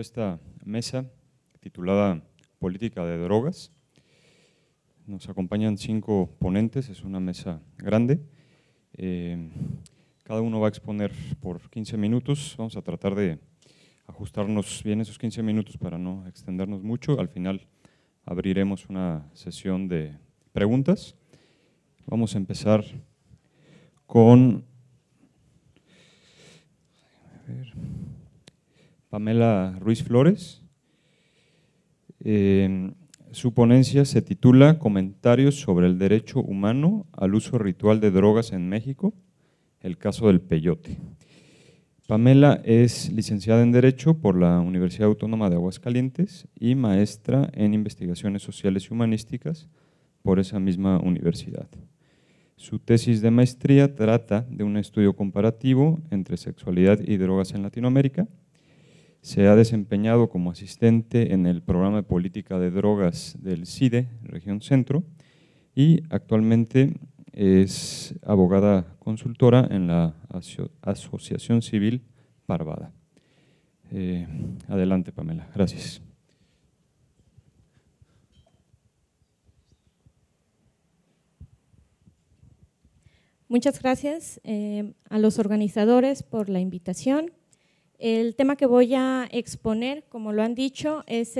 esta mesa titulada Política de Drogas. Nos acompañan cinco ponentes, es una mesa grande. Eh, cada uno va a exponer por 15 minutos. Vamos a tratar de ajustarnos bien esos 15 minutos para no extendernos mucho. Al final abriremos una sesión de preguntas. Vamos a empezar con... Pamela Ruiz Flores. Eh, su ponencia se titula Comentarios sobre el derecho humano al uso ritual de drogas en México, el caso del peyote. Pamela es licenciada en Derecho por la Universidad Autónoma de Aguascalientes y maestra en Investigaciones Sociales y Humanísticas por esa misma universidad. Su tesis de maestría trata de un estudio comparativo entre sexualidad y drogas en Latinoamérica se ha desempeñado como asistente en el programa de política de drogas del CIDE, región centro, y actualmente es abogada consultora en la Asociación Civil Parvada. Eh, adelante, Pamela. Gracias. Muchas gracias eh, a los organizadores por la invitación el tema que voy a exponer, como lo han dicho, es,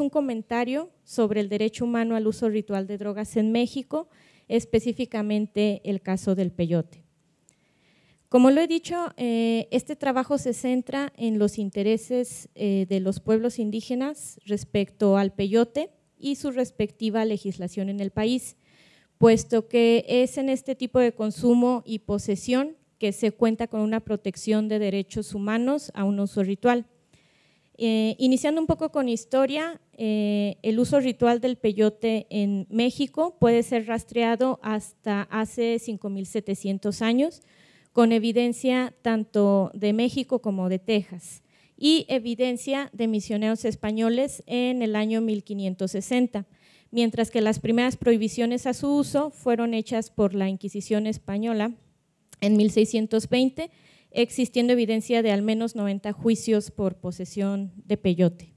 un comentario sobre el derecho humano al uso ritual de drogas en México, específicamente el caso del peyote. Como lo he dicho, eh, este trabajo se centra en los intereses eh, de los pueblos indígenas respecto al peyote y su respectiva legislación en el país, puesto que es en este tipo de consumo y posesión que se cuenta con una protección de derechos humanos a un uso ritual. Eh, iniciando un poco con historia, eh, el uso ritual del peyote en México puede ser rastreado hasta hace 5.700 años, con evidencia tanto de México como de Texas y evidencia de misioneros españoles en el año 1560, mientras que las primeras prohibiciones a su uso fueron hechas por la Inquisición española en 1620, existiendo evidencia de al menos 90 juicios por posesión de peyote.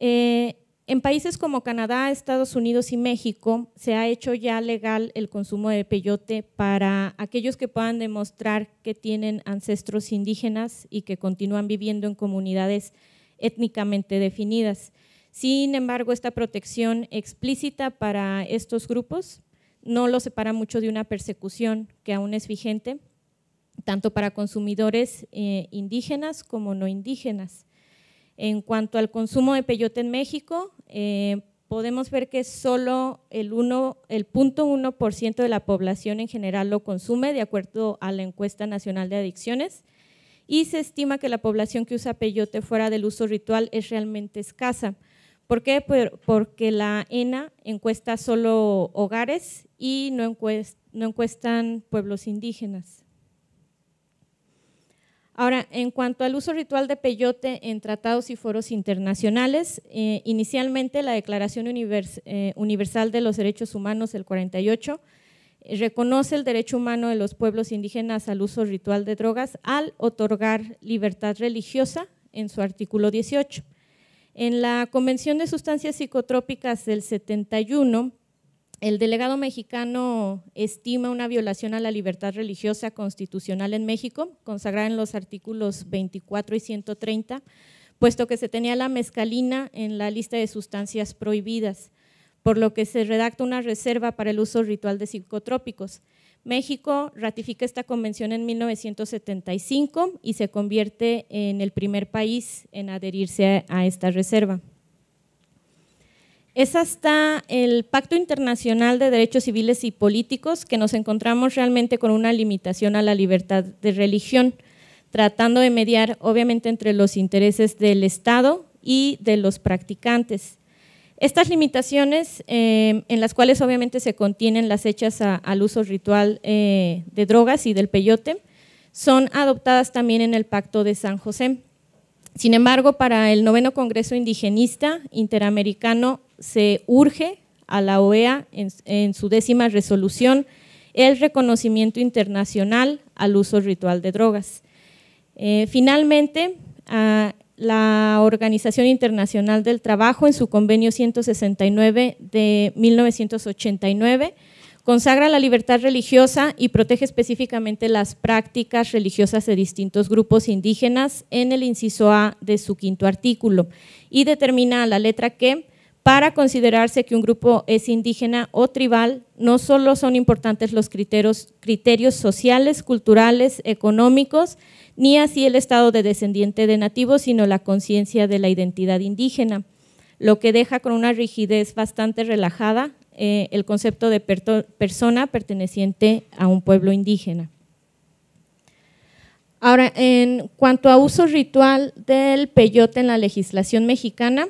Eh, en países como Canadá, Estados Unidos y México se ha hecho ya legal el consumo de peyote para aquellos que puedan demostrar que tienen ancestros indígenas y que continúan viviendo en comunidades étnicamente definidas. Sin embargo, esta protección explícita para estos grupos no lo separa mucho de una persecución que aún es vigente, tanto para consumidores eh, indígenas como no indígenas. En cuanto al consumo de peyote en México, eh, podemos ver que solo el, 1, el de la población en general lo consume, de acuerdo a la encuesta nacional de adicciones, y se estima que la población que usa peyote fuera del uso ritual es realmente escasa. ¿Por qué? Porque la ENA encuesta solo hogares y no, encuestan pueblos indígenas. Ahora, en cuanto al uso ritual de peyote en tratados y foros internacionales, eh, inicialmente la Declaración eh, Universal de los Derechos Humanos, el 48, eh, reconoce el derecho humano de los pueblos indígenas al uso ritual de drogas al otorgar libertad religiosa en su artículo 18. En la Convención de Sustancias Psicotrópicas del 71, el delegado mexicano estima una violación a la libertad religiosa constitucional en México, consagrada en los artículos 24 y 130, puesto que se tenía la mezcalina en la lista de sustancias prohibidas, por lo que se redacta una reserva para el uso ritual de psicotrópicos. México ratifica esta convención en 1975 y se convierte en el primer país en adherirse a esta reserva es hasta el Pacto Internacional de Derechos Civiles y Políticos que nos encontramos realmente con una limitación a la libertad de religión, tratando de mediar obviamente entre los intereses del Estado y de los practicantes. Estas limitaciones, eh, en las cuales obviamente se contienen las hechas al uso ritual eh, de drogas y del peyote, son adoptadas también en el Pacto de San José. Sin embargo, para el noveno Congreso Indigenista Interamericano se urge a la OEA en, su décima resolución el reconocimiento internacional al uso ritual de drogas. Eh, finalmente, la Organización Internacional del Trabajo, en su convenio 169 de 1989, consagra la libertad religiosa y protege específicamente las prácticas religiosas de distintos grupos indígenas en el inciso A de su quinto artículo y determina a la letra que para considerarse que un grupo es indígena o tribal, no solo son importantes los criterios, sociales, culturales, económicos, ni así el estado de descendiente de nativo, sino la conciencia de la identidad indígena, lo que deja con una rigidez bastante relajada eh, el concepto de persona perteneciente a un pueblo indígena. Ahora, en cuanto a uso ritual del peyote en la legislación mexicana,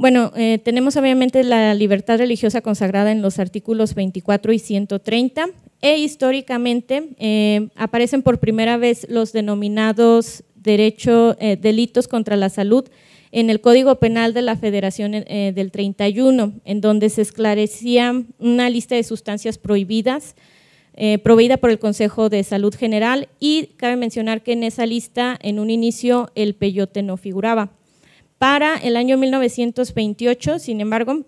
bueno, eh, tenemos obviamente la libertad religiosa consagrada en los artículos 24 y 130 e históricamente eh, aparecen por primera vez los denominados eh, delitos contra la salud en el Código Penal de la Federación del 31, en donde se esclarecía una lista de sustancias prohibidas proveída por el Consejo de Salud General y cabe mencionar que en esa lista, en un inicio, el peyote no figuraba para el año 1928. Sin embargo,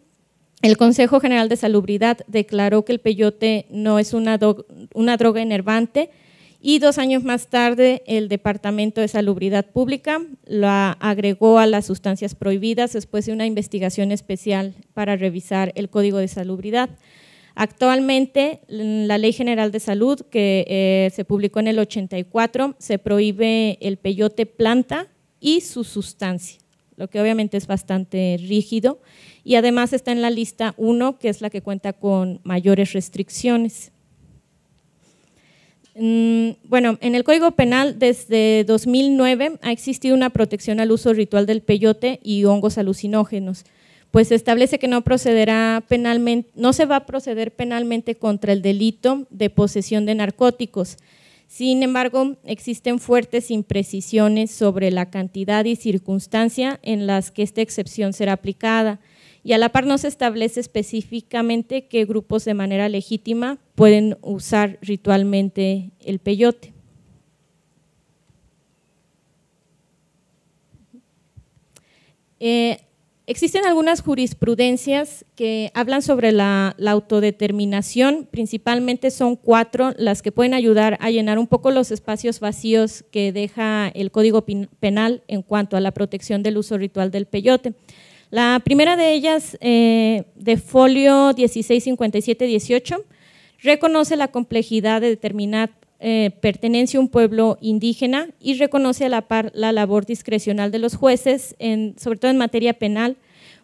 el Consejo General de Salubridad declaró que el peyote no es una, droga enervante y dos años más tarde el Departamento de Salubridad Pública la agregó a las sustancias prohibidas después de una investigación especial para revisar el Código de Salubridad. Actualmente, mm, la Ley General de Salud, que eh, se publicó en el 84, se prohíbe el peyote planta y su sustancia lo que obviamente es bastante rígido. Y además está en la lista 1, que es la que cuenta con mayores restricciones. Mm, bueno, en el Código Penal desde 2009 ha existido una protección al uso ritual del peyote y hongos alucinógenos, pues se establece que no procederá penalmente, no se va a proceder penalmente contra el delito de posesión de narcóticos, sin embargo, existen fuertes imprecisiones sobre la cantidad y circunstancia en las que esta excepción será aplicada y a la par no se establece específicamente qué grupos de manera legítima pueden usar ritualmente el peyote. Eh, Existen algunas jurisprudencias que hablan sobre la, autodeterminación, principalmente son cuatro las que pueden ayudar a llenar un poco los espacios vacíos que deja el Código Penal en cuanto a la protección del uso ritual del peyote. La primera de ellas, eh, de folio 1657-18, reconoce la complejidad de determinar eh, pertenencia a un pueblo indígena y reconoce a la par la labor discrecional de los jueces, sobre todo en materia penal,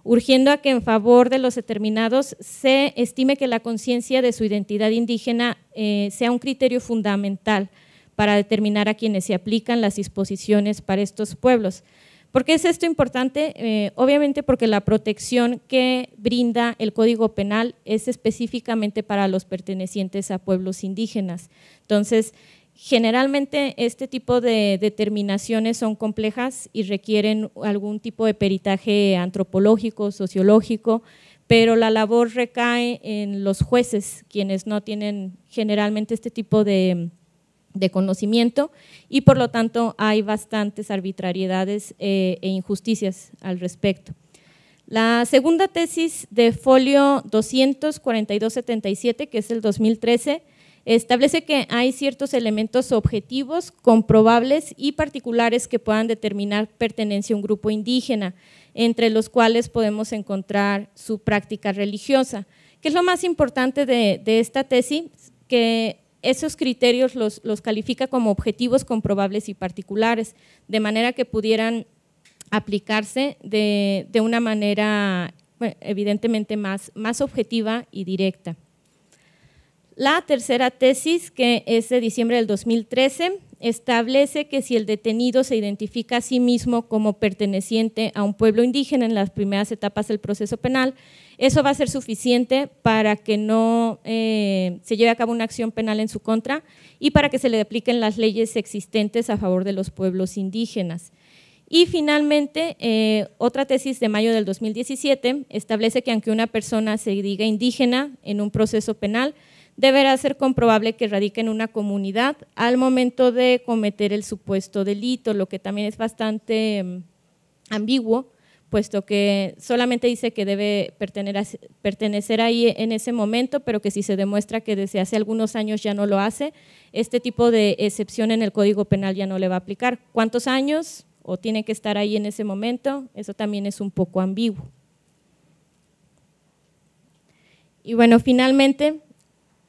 urgiendo a que en favor de los determinados se estime que la conciencia de su identidad indígena eh, sea un criterio fundamental para determinar a quienes se aplican las disposiciones para estos pueblos. ¿Por qué es esto importante? Eh, obviamente porque la protección que brinda el Código Penal es específicamente para los pertenecientes a pueblos indígenas. Entonces, generalmente este tipo de determinaciones son complejas y requieren algún tipo de peritaje antropológico, sociológico, pero la labor recae en los jueces, quienes no tienen generalmente este tipo de de conocimiento y por lo tanto hay bastantes arbitrariedades eh, e injusticias al respecto. La segunda tesis de folio 242-77, que es el 2013, establece que hay ciertos elementos objetivos, comprobables y particulares que puedan determinar pertenencia a un grupo indígena, entre los cuales podemos encontrar su práctica religiosa. que es lo más importante de, de esta tesis? Que esos criterios los, los califica como objetivos comprobables y particulares, de manera que pudieran aplicarse de, de una manera eh, evidentemente más, más objetiva y directa. La tercera tesis, que es de diciembre del 2013, establece que si el detenido se identifica a sí mismo como perteneciente a un pueblo indígena en las primeras etapas del proceso penal, eso va a ser suficiente para que no eh, se lleve a cabo una acción penal en su contra y para que se le apliquen las leyes existentes a favor de los pueblos indígenas. Y finalmente, eh, otra tesis de mayo del 2017 establece que aunque una persona se diga indígena en un proceso penal, deberá ser comprobable que radique en una comunidad al momento de cometer el supuesto delito, lo que también es bastante mm, ambiguo, puesto que solamente dice que debe pertenecer ahí en ese momento, pero que si se demuestra que desde hace algunos años ya no lo hace, este tipo de excepción en el Código Penal ya no le va a aplicar. ¿Cuántos años? ¿O tiene que estar ahí en ese momento? Eso también es un poco ambiguo. Y bueno, finalmente,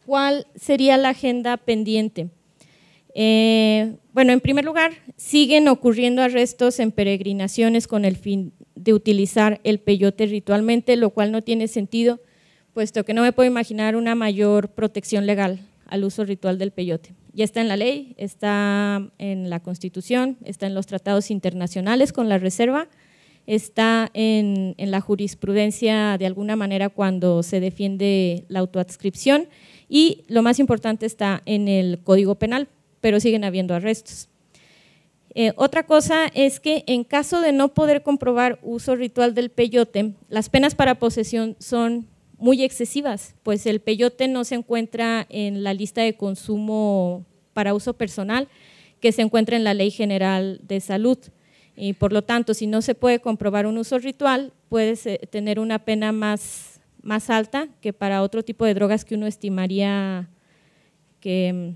cuál sería la agenda pendiente. Eh, bueno, en primer lugar, siguen ocurriendo arrestos en peregrinaciones con el fin de utilizar el peyote ritualmente, lo cual no tiene sentido, puesto que no me puedo imaginar una mayor protección legal al uso ritual del peyote. Ya está en la ley, está en la Constitución, está en los tratados internacionales con la Reserva, está en, en la jurisprudencia de alguna manera cuando se defiende la autoadscripción y lo más importante está en el Código Penal, pero siguen habiendo arrestos. Eh, otra cosa es que en caso de no poder comprobar uso ritual del peyote, las penas para posesión son muy excesivas, pues el peyote no se encuentra en la lista de consumo para uso personal que se encuentra en la Ley General de Salud. Y por lo tanto, si no se puede comprobar un uso ritual, puede tener una pena más más alta que para otro tipo de drogas que uno estimaría que,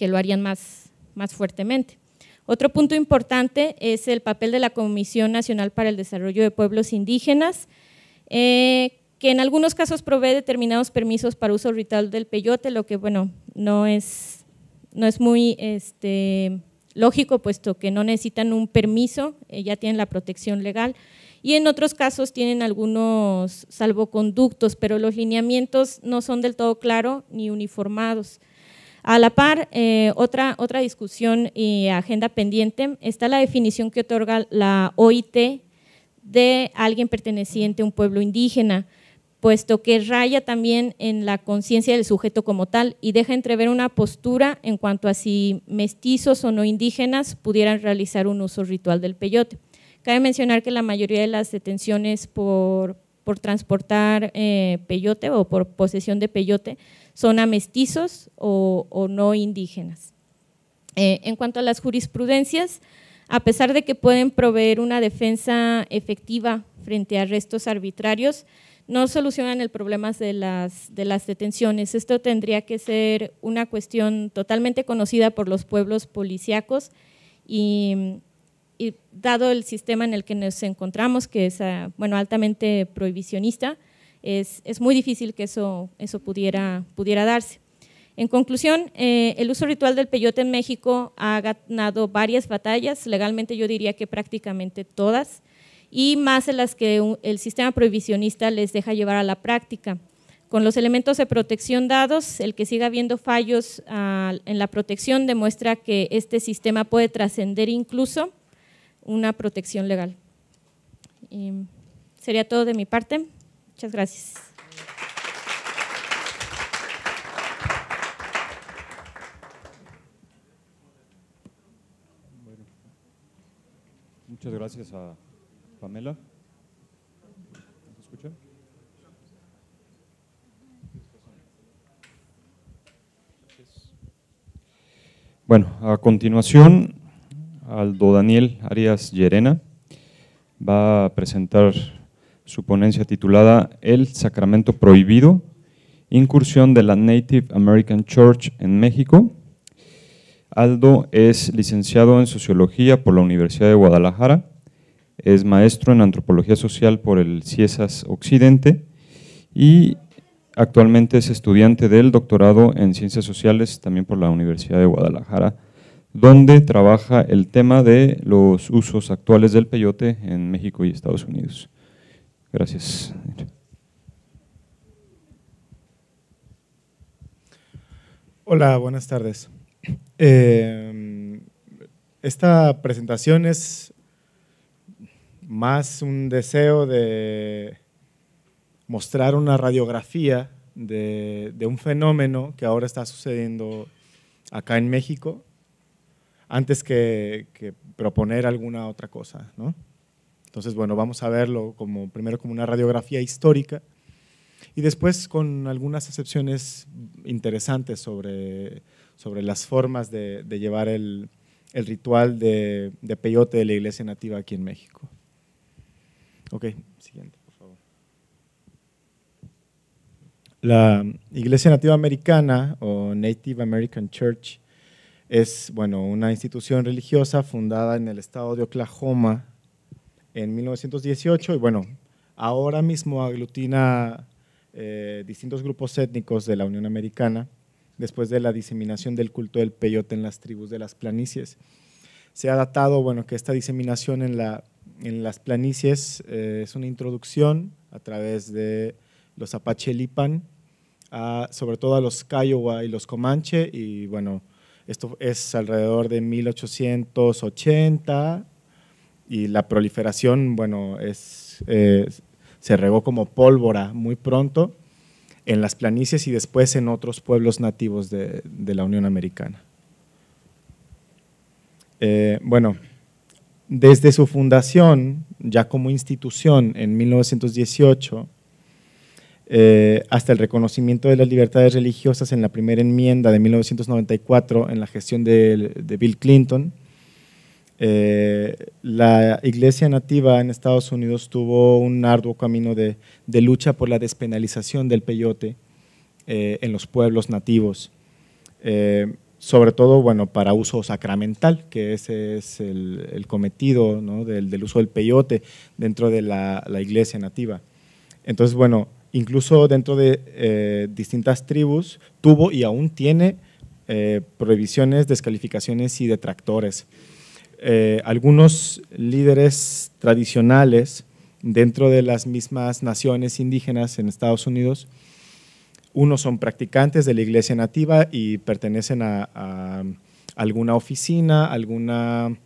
lo harían más, fuertemente. Otro punto importante es el papel de la Comisión Nacional para el Desarrollo de Pueblos Indígenas, eh, que en algunos casos provee determinados permisos para uso ritual del peyote, lo que bueno, no es, muy este, lógico, puesto que no necesitan un permiso, eh, ya tienen la protección legal y en otros casos tienen algunos salvoconductos, pero los lineamientos no son del todo claros ni uniformados. A la par, eh, otra, otra discusión y agenda pendiente está la definición que otorga la OIT de alguien perteneciente a un pueblo indígena, puesto que raya también en la conciencia del sujeto como tal y deja entrever una postura en cuanto a si mestizos o no indígenas pudieran realizar un uso ritual del peyote. Cabe mencionar que la mayoría de las detenciones por, por transportar eh, peyote o por posesión de peyote son a mestizos o, no indígenas. Eh, en cuanto a las jurisprudencias, a pesar de que pueden proveer una defensa efectiva frente a arrestos arbitrarios, no solucionan el problema de las, de las detenciones. Esto tendría que ser una cuestión totalmente conocida por los pueblos policíacos y y dado el sistema en el que nos encontramos, que es ah, bueno, altamente prohibicionista, es, es muy difícil que eso, eso pudiera, pudiera darse. En conclusión, eh, el uso ritual del peyote en México ha ganado varias batallas, legalmente yo diría que prácticamente todas, y más en las que el sistema prohibicionista les deja llevar a la práctica. Con los elementos de protección dados, el que siga habiendo fallos ah, en la protección demuestra que este sistema puede trascender incluso una protección legal. sería todo de mi parte. Muchas gracias. muchas gracias a Pamela. Bueno, a continuación Aldo Daniel Arias Llerena. Va a presentar su ponencia titulada El Sacramento Prohibido, incursión de la Native American Church en México. Aldo es licenciado en Sociología por la Universidad de Guadalajara, es maestro en Antropología Social por el CIESAS Occidente y actualmente es estudiante del doctorado en Ciencias Sociales también por la Universidad de Guadalajara dónde trabaja el tema de los usos actuales del peyote en México y Estados Unidos. Gracias. Hola, buenas tardes. Eh, esta presentación es más un deseo de mostrar una radiografía de, un fenómeno que ahora está sucediendo acá en México antes que, proponer alguna otra cosa, ¿no? Entonces, bueno, vamos a verlo como, primero como una radiografía histórica y después con algunas excepciones interesantes sobre, las formas de, llevar el, ritual de, de, peyote de la iglesia nativa aquí en México. Ok, siguiente, por favor. La iglesia nativa americana o Native American Church es, bueno, una institución religiosa fundada en el estado de Oklahoma en 1918 y, bueno, ahora mismo aglutina eh, distintos grupos étnicos de la Unión Americana después de la diseminación del culto del peyote en las tribus de las planicies. Se ha datado bueno, que esta diseminación en, la, en las planicies eh, es una introducción a través de los Apache Lipan, sobre todo a los Kiowa y los Comanche, y bueno, esto es alrededor de 1880 y la proliferación, bueno, eh, se regó como pólvora muy pronto en las planicies y después en otros pueblos nativos de, la Unión Americana. Eh, bueno, desde su fundación, ya como institución en 1918, eh, hasta el reconocimiento de las libertades religiosas en la primera enmienda de 1994 en la gestión de, Bill Clinton. Eh, la iglesia nativa en Estados Unidos tuvo un arduo camino de, lucha por la despenalización del peyote eh, en los pueblos nativos, sobre todo bueno, para uso sacramental, que ese es el, cometido del, uso del peyote dentro de la, la iglesia nativa. Entonces, bueno, incluso dentro de eh, distintas tribus, tuvo y aún tiene eh, prohibiciones, descalificaciones y detractores. Eh, algunos líderes tradicionales dentro de las mismas naciones indígenas en Estados Unidos, unos son practicantes de la iglesia nativa y pertenecen a, alguna oficina, alguna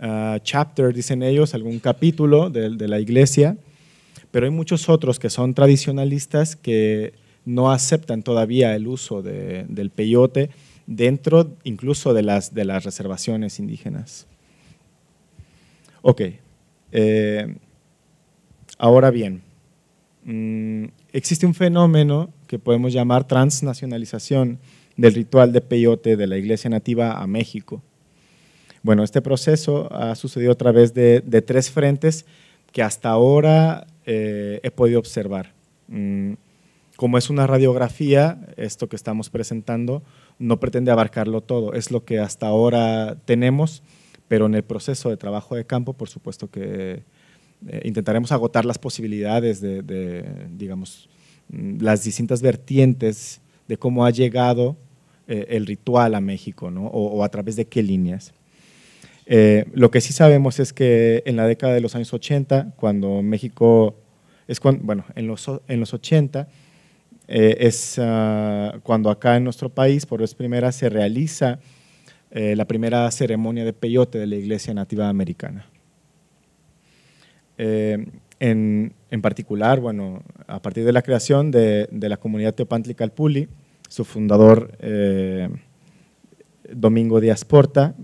ah, chapter, dicen ellos, algún capítulo de la iglesia pero hay muchos otros que son tradicionalistas que no aceptan todavía el uso del peyote dentro incluso de las, reservaciones indígenas. Ok, eh, ahora bien, mm, existe un fenómeno que podemos llamar transnacionalización del ritual de peyote de la iglesia nativa a México. Bueno, este proceso ha sucedido a través de tres frentes que hasta ahora eh, he podido observar. Mm, como es una radiografía, esto que estamos presentando no pretende abarcarlo todo, es lo que hasta ahora tenemos, pero en el proceso de trabajo de campo, por supuesto que eh, intentaremos agotar las posibilidades de, digamos, mm, las distintas vertientes de cómo ha llegado eh, el ritual a México, ¿no? o a través de qué líneas. Eh, lo que sí sabemos es que en la década de los años 80, cuando México, es cuando, bueno, en los, 80, eh, es ah, cuando acá en nuestro país, por vez primera, se realiza eh, la primera ceremonia de peyote de la Iglesia Nativa Americana. En, particular, bueno, a partir de la creación de, de la comunidad Alpuli, su fundador Domingo Díaz Porta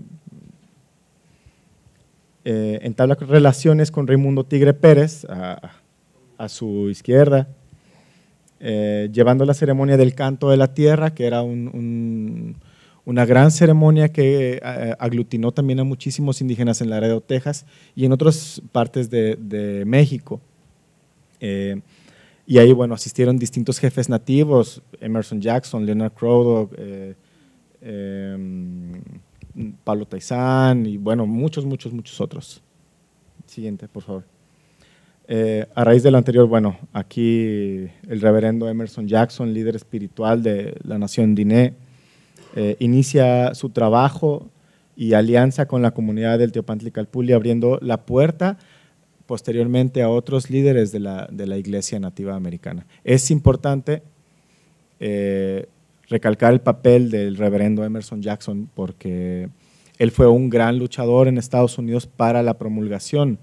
eh, entabla relaciones con Raimundo Tigre Pérez, a, su izquierda, eh, llevando la ceremonia del canto de la tierra, que era una gran ceremonia que eh, aglutinó también a muchísimos indígenas en área de Texas y en otras partes de, México. Eh, y ahí, bueno, asistieron distintos jefes nativos, Emerson Jackson, Leonard Crowdock, em, Pablo Taizán y bueno, muchos, muchos, muchos otros. Siguiente, por favor. Eh, a raíz de lo anterior, bueno, aquí el reverendo Emerson Jackson, líder espiritual de la Nación Diné, eh, inicia su trabajo y alianza con la comunidad del Calpulli abriendo la puerta posteriormente a otros líderes de la, de la iglesia nativa americana. Es importante eh, recalcar el papel del reverendo Emerson Jackson, porque él fue un gran luchador en Estados Unidos para la promulgación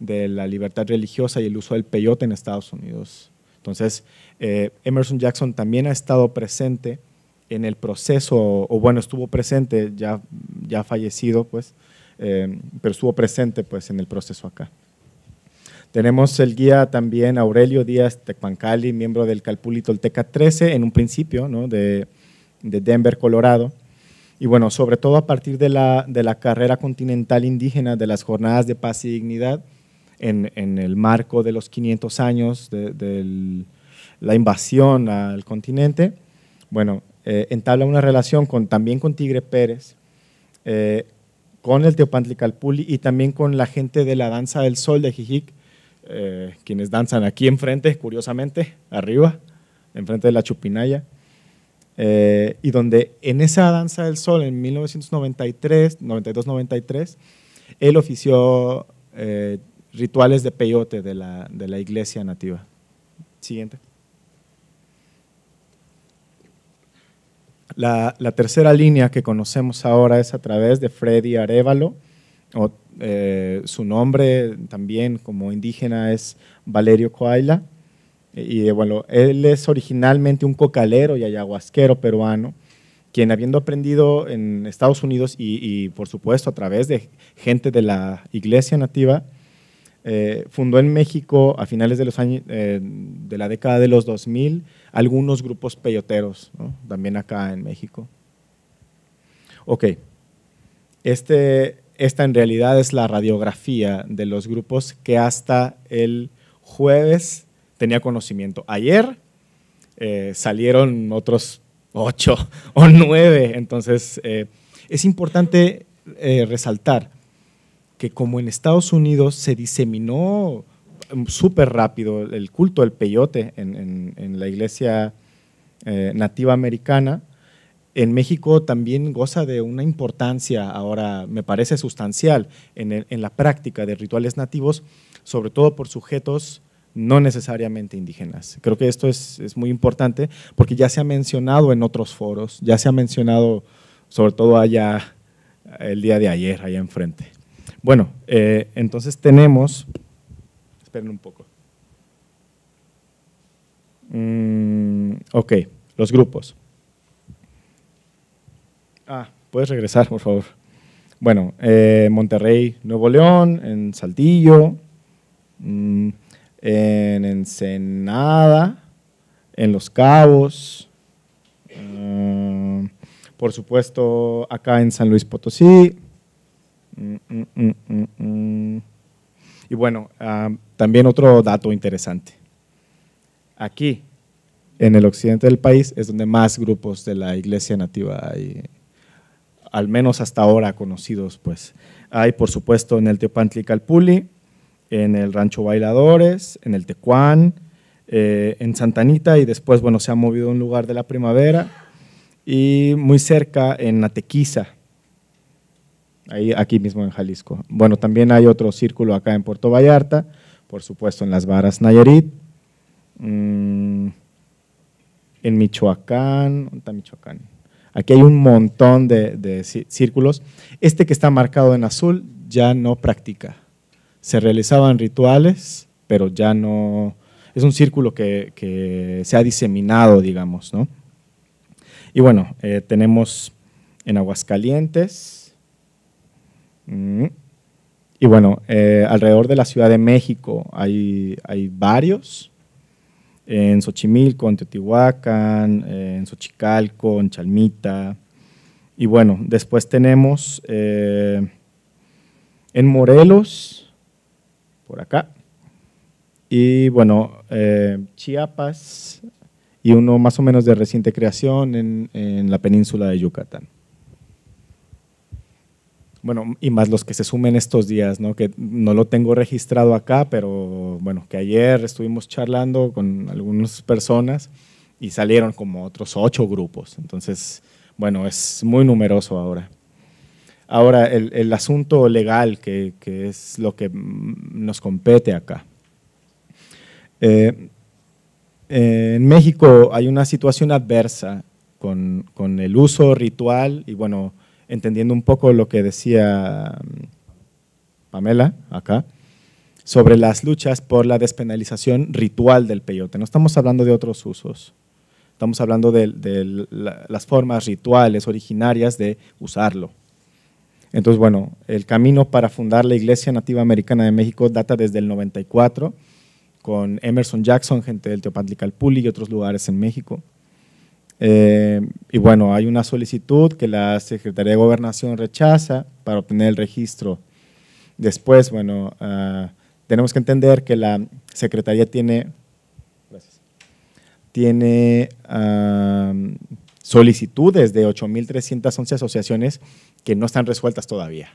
de la libertad religiosa y el uso del peyote en Estados Unidos. Entonces, eh, Emerson Jackson también ha estado presente en el proceso, o bueno, estuvo presente, ya, ya fallecido, pues, eh, pero estuvo presente pues, en el proceso acá. Tenemos el guía también Aurelio Díaz Tecpancali, miembro del Calpulli Tolteca 13, en un principio, de, Denver, Colorado. Y bueno, sobre todo a partir de la, carrera continental indígena, de las jornadas de paz y dignidad, en, el marco de los 500 años de, la invasión al continente, bueno, eh, entabla una relación también con Tigre Pérez, eh, con el Teopantli y también con la gente de la Danza del Sol de Jijic, eh, quienes danzan aquí enfrente, curiosamente, arriba, enfrente de la Chupinaya, eh, y donde en esa danza del sol en 1993, 92-93, él ofició eh, rituales de peyote de la, iglesia nativa. Siguiente. La, la, tercera línea que conocemos ahora es a través de Freddy Arevalo eh, su nombre también como indígena es Valerio Coaila. Y bueno, él es originalmente un cocalero y ayahuasquero peruano, quien habiendo aprendido en Estados Unidos y, por supuesto a través de gente de la iglesia nativa, eh, fundó en México a finales de los años eh, de la década de los 2000 algunos grupos peyoteros, también acá en México. Ok, este esta en realidad es la radiografía de los grupos que hasta el jueves tenía conocimiento. Ayer eh, salieron otros ocho o nueve, entonces eh, es importante eh, resaltar que como en Estados Unidos se diseminó um, súper rápido el culto del peyote en la iglesia nativa americana, en México también goza de una importancia ahora, me parece sustancial, en, la práctica de rituales nativos, sobre todo por sujetos no necesariamente indígenas. Creo que esto es, muy importante porque ya se ha mencionado en otros foros, ya se ha mencionado sobre todo allá el día de ayer, allá enfrente. Bueno, eh, entonces tenemos, esperen un poco. Mm, ok, los grupos. Ah, puedes regresar, por favor. Bueno, eh, Monterrey, Nuevo León, en Saltillo, mm, en Ensenada, en Los Cabos, eh, por supuesto acá en San Luis Potosí. Mm, mm, y bueno, ah, también otro dato interesante. Aquí, en el occidente del país, es donde más grupos de la iglesia nativa hay al menos hasta ahora conocidos, pues. Hay, por supuesto, en el Teopantli en el Rancho Bailadores, en el Tecuán, eh, en Santanita y después, bueno, se ha movido un lugar de la primavera y muy cerca en Atequiza, ahí, aquí mismo en Jalisco. Bueno, también hay otro círculo acá en Puerto Vallarta, por supuesto en Las Varas Nayarit, mm, en Michoacán, ¿dónde está Michoacán? Aquí hay un montón de, círculos. Este que está marcado en azul ya no practica. Se realizaban rituales, pero ya no... Es un círculo que, se ha diseminado, digamos, ¿no? Y bueno, eh, tenemos en Aguascalientes. Mm, y bueno, eh, alrededor de la Ciudad de México hay varios en Xochimilco, en Teotihuacán, en Xochicalco, en Chalmita. Y bueno, después tenemos eh, en Morelos, por acá, y bueno, eh, Chiapas, y uno más o menos de reciente creación en la península de Yucatán bueno, y más los que se sumen estos días, ¿no? Que no lo tengo registrado acá, pero bueno, que ayer estuvimos charlando con algunas personas y salieron como otros ocho grupos. Entonces, bueno, es muy numeroso ahora. Ahora, el, asunto legal, que, es lo que nos compete acá. Eh, eh, en México hay una situación adversa con el uso ritual y, bueno, entendiendo un poco lo que decía mm, Pamela acá, sobre las luchas por la despenalización ritual del peyote. No estamos hablando de otros usos, estamos hablando de, las formas rituales originarias de usarlo. Entonces, bueno, el camino para fundar la Iglesia Nativa Americana de México data desde el 94, con Emerson Jackson, gente del Puli y otros lugares en México. Eh, y bueno, hay una solicitud que la Secretaría de Gobernación rechaza para obtener el registro. Después, bueno, ah, tenemos que entender que la Secretaría tiene, tiene solicitudes de 8.311 asociaciones que no están resueltas todavía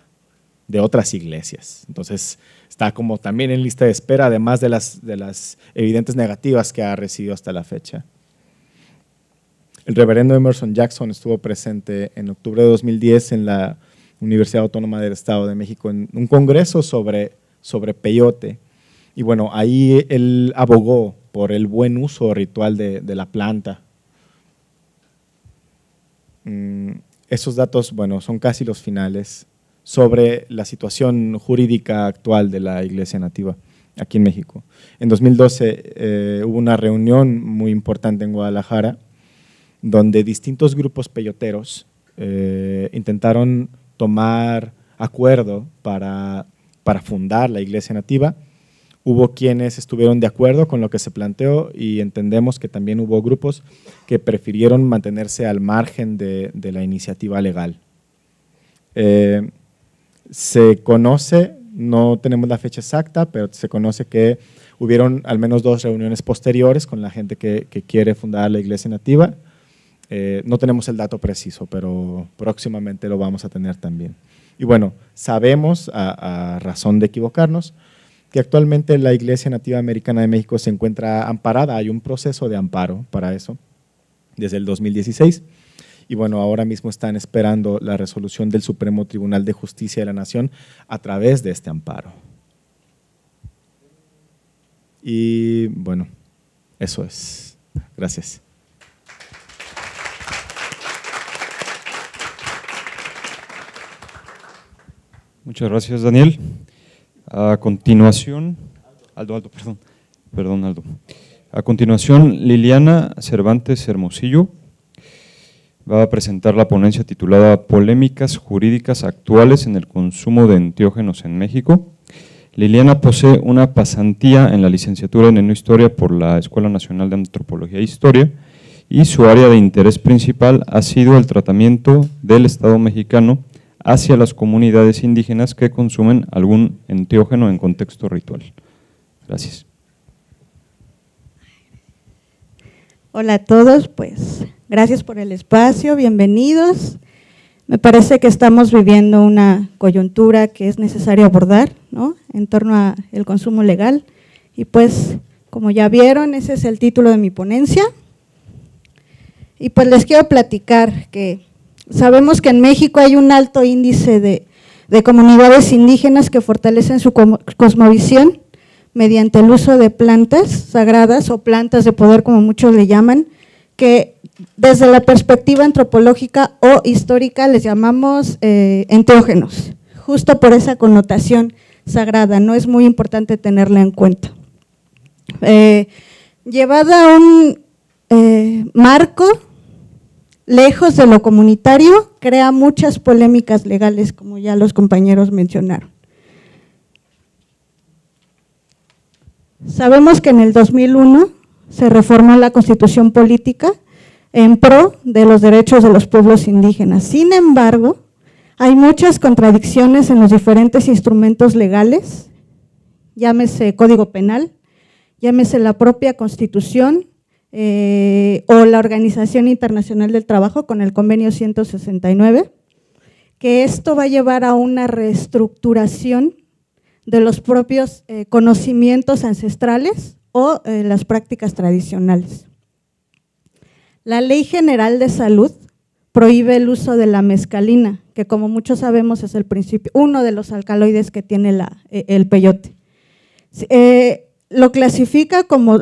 de otras iglesias. Entonces, está como también en lista de espera, además de las, de las evidentes negativas que ha recibido hasta la fecha. El reverendo Emerson Jackson estuvo presente en octubre de 2010 en la Universidad Autónoma del Estado de México en un congreso sobre, sobre peyote. Y bueno, ahí él abogó por el buen uso ritual de, la planta. Mm, esos datos, bueno, son casi los finales sobre la situación jurídica actual de la Iglesia Nativa aquí en México. En 2012 eh, hubo una reunión muy importante en Guadalajara donde distintos grupos peyoteros eh, intentaron tomar acuerdo para, fundar la iglesia nativa. Hubo quienes estuvieron de acuerdo con lo que se planteó y entendemos que también hubo grupos que prefirieron mantenerse al margen de, la iniciativa legal. Eh, se conoce, no tenemos la fecha exacta, pero se conoce que hubieron al menos dos reuniones posteriores con la gente que, que quiere fundar la iglesia nativa eh, no tenemos el dato preciso, pero próximamente lo vamos a tener también. Y bueno, sabemos, a razón de equivocarnos, que actualmente la Iglesia Nativa Americana de México se encuentra amparada, hay un proceso de amparo para eso desde el 2016. Y bueno, ahora mismo están esperando la resolución del Supremo Tribunal de Justicia de la Nación a través de este amparo. Y bueno, eso es. Gracias. Muchas gracias, Daniel. A continuación, Aldo, perdón, perdón, Aldo. A continuación, Liliana Cervantes Hermosillo va a presentar la ponencia titulada Polémicas jurídicas actuales en el consumo de Entiógenos en México. Liliana posee una pasantía en la licenciatura en Historia por la Escuela Nacional de Antropología e Historia y su área de interés principal ha sido el tratamiento del Estado mexicano hacia las comunidades indígenas que consumen algún enteógeno en contexto ritual. Gracias. Hola a todos, pues gracias por el espacio, bienvenidos. Me parece que estamos viviendo una coyuntura que es necesario abordar ¿no? en torno al consumo legal. Y pues, como ya vieron, ese es el título de mi ponencia. Y pues les quiero platicar que Sabemos que en México hay un alto índice de, comunidades indígenas que fortalecen su cosmovisión mediante el uso de plantas sagradas o plantas de poder, como muchos le llaman, que desde la perspectiva antropológica o histórica les llamamos eh, entrógenos, justo por esa connotación sagrada, no es muy importante tenerla en cuenta. Eh, llevada a un eh, marco lejos de lo comunitario, crea muchas polémicas legales, como ya los compañeros mencionaron. Sabemos que en el 2001 se reformó la constitución política en pro de los derechos de los pueblos indígenas. Sin embargo, hay muchas contradicciones en los diferentes instrumentos legales, llámese Código Penal, llámese la propia Constitución, eh, o la Organización Internacional del Trabajo con el convenio 169, que esto va a llevar a una reestructuración de los propios eh, conocimientos ancestrales o eh, las prácticas tradicionales. La Ley General de Salud prohíbe el uso de la mescalina, que como muchos sabemos es el principio, uno de los alcaloides que tiene la, el peyote lo clasifica como,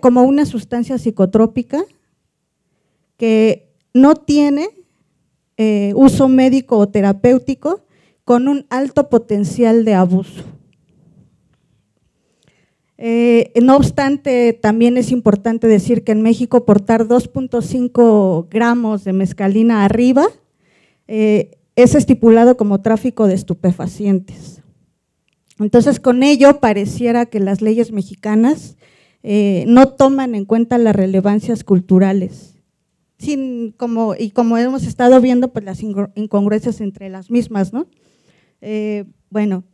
como una sustancia psicotrópica que no tiene eh, uso médico o terapéutico con un alto potencial de abuso. Eh, no obstante, también es importante decir que en México portar 2.5 gramos de mezcalina arriba eh, es estipulado como tráfico de estupefacientes. Entonces, con ello pareciera que las leyes mexicanas eh, no toman en cuenta las relevancias culturales. y como hemos estado viendo, pues las incongruencias entre las mismas, ¿no? Eh, bueno,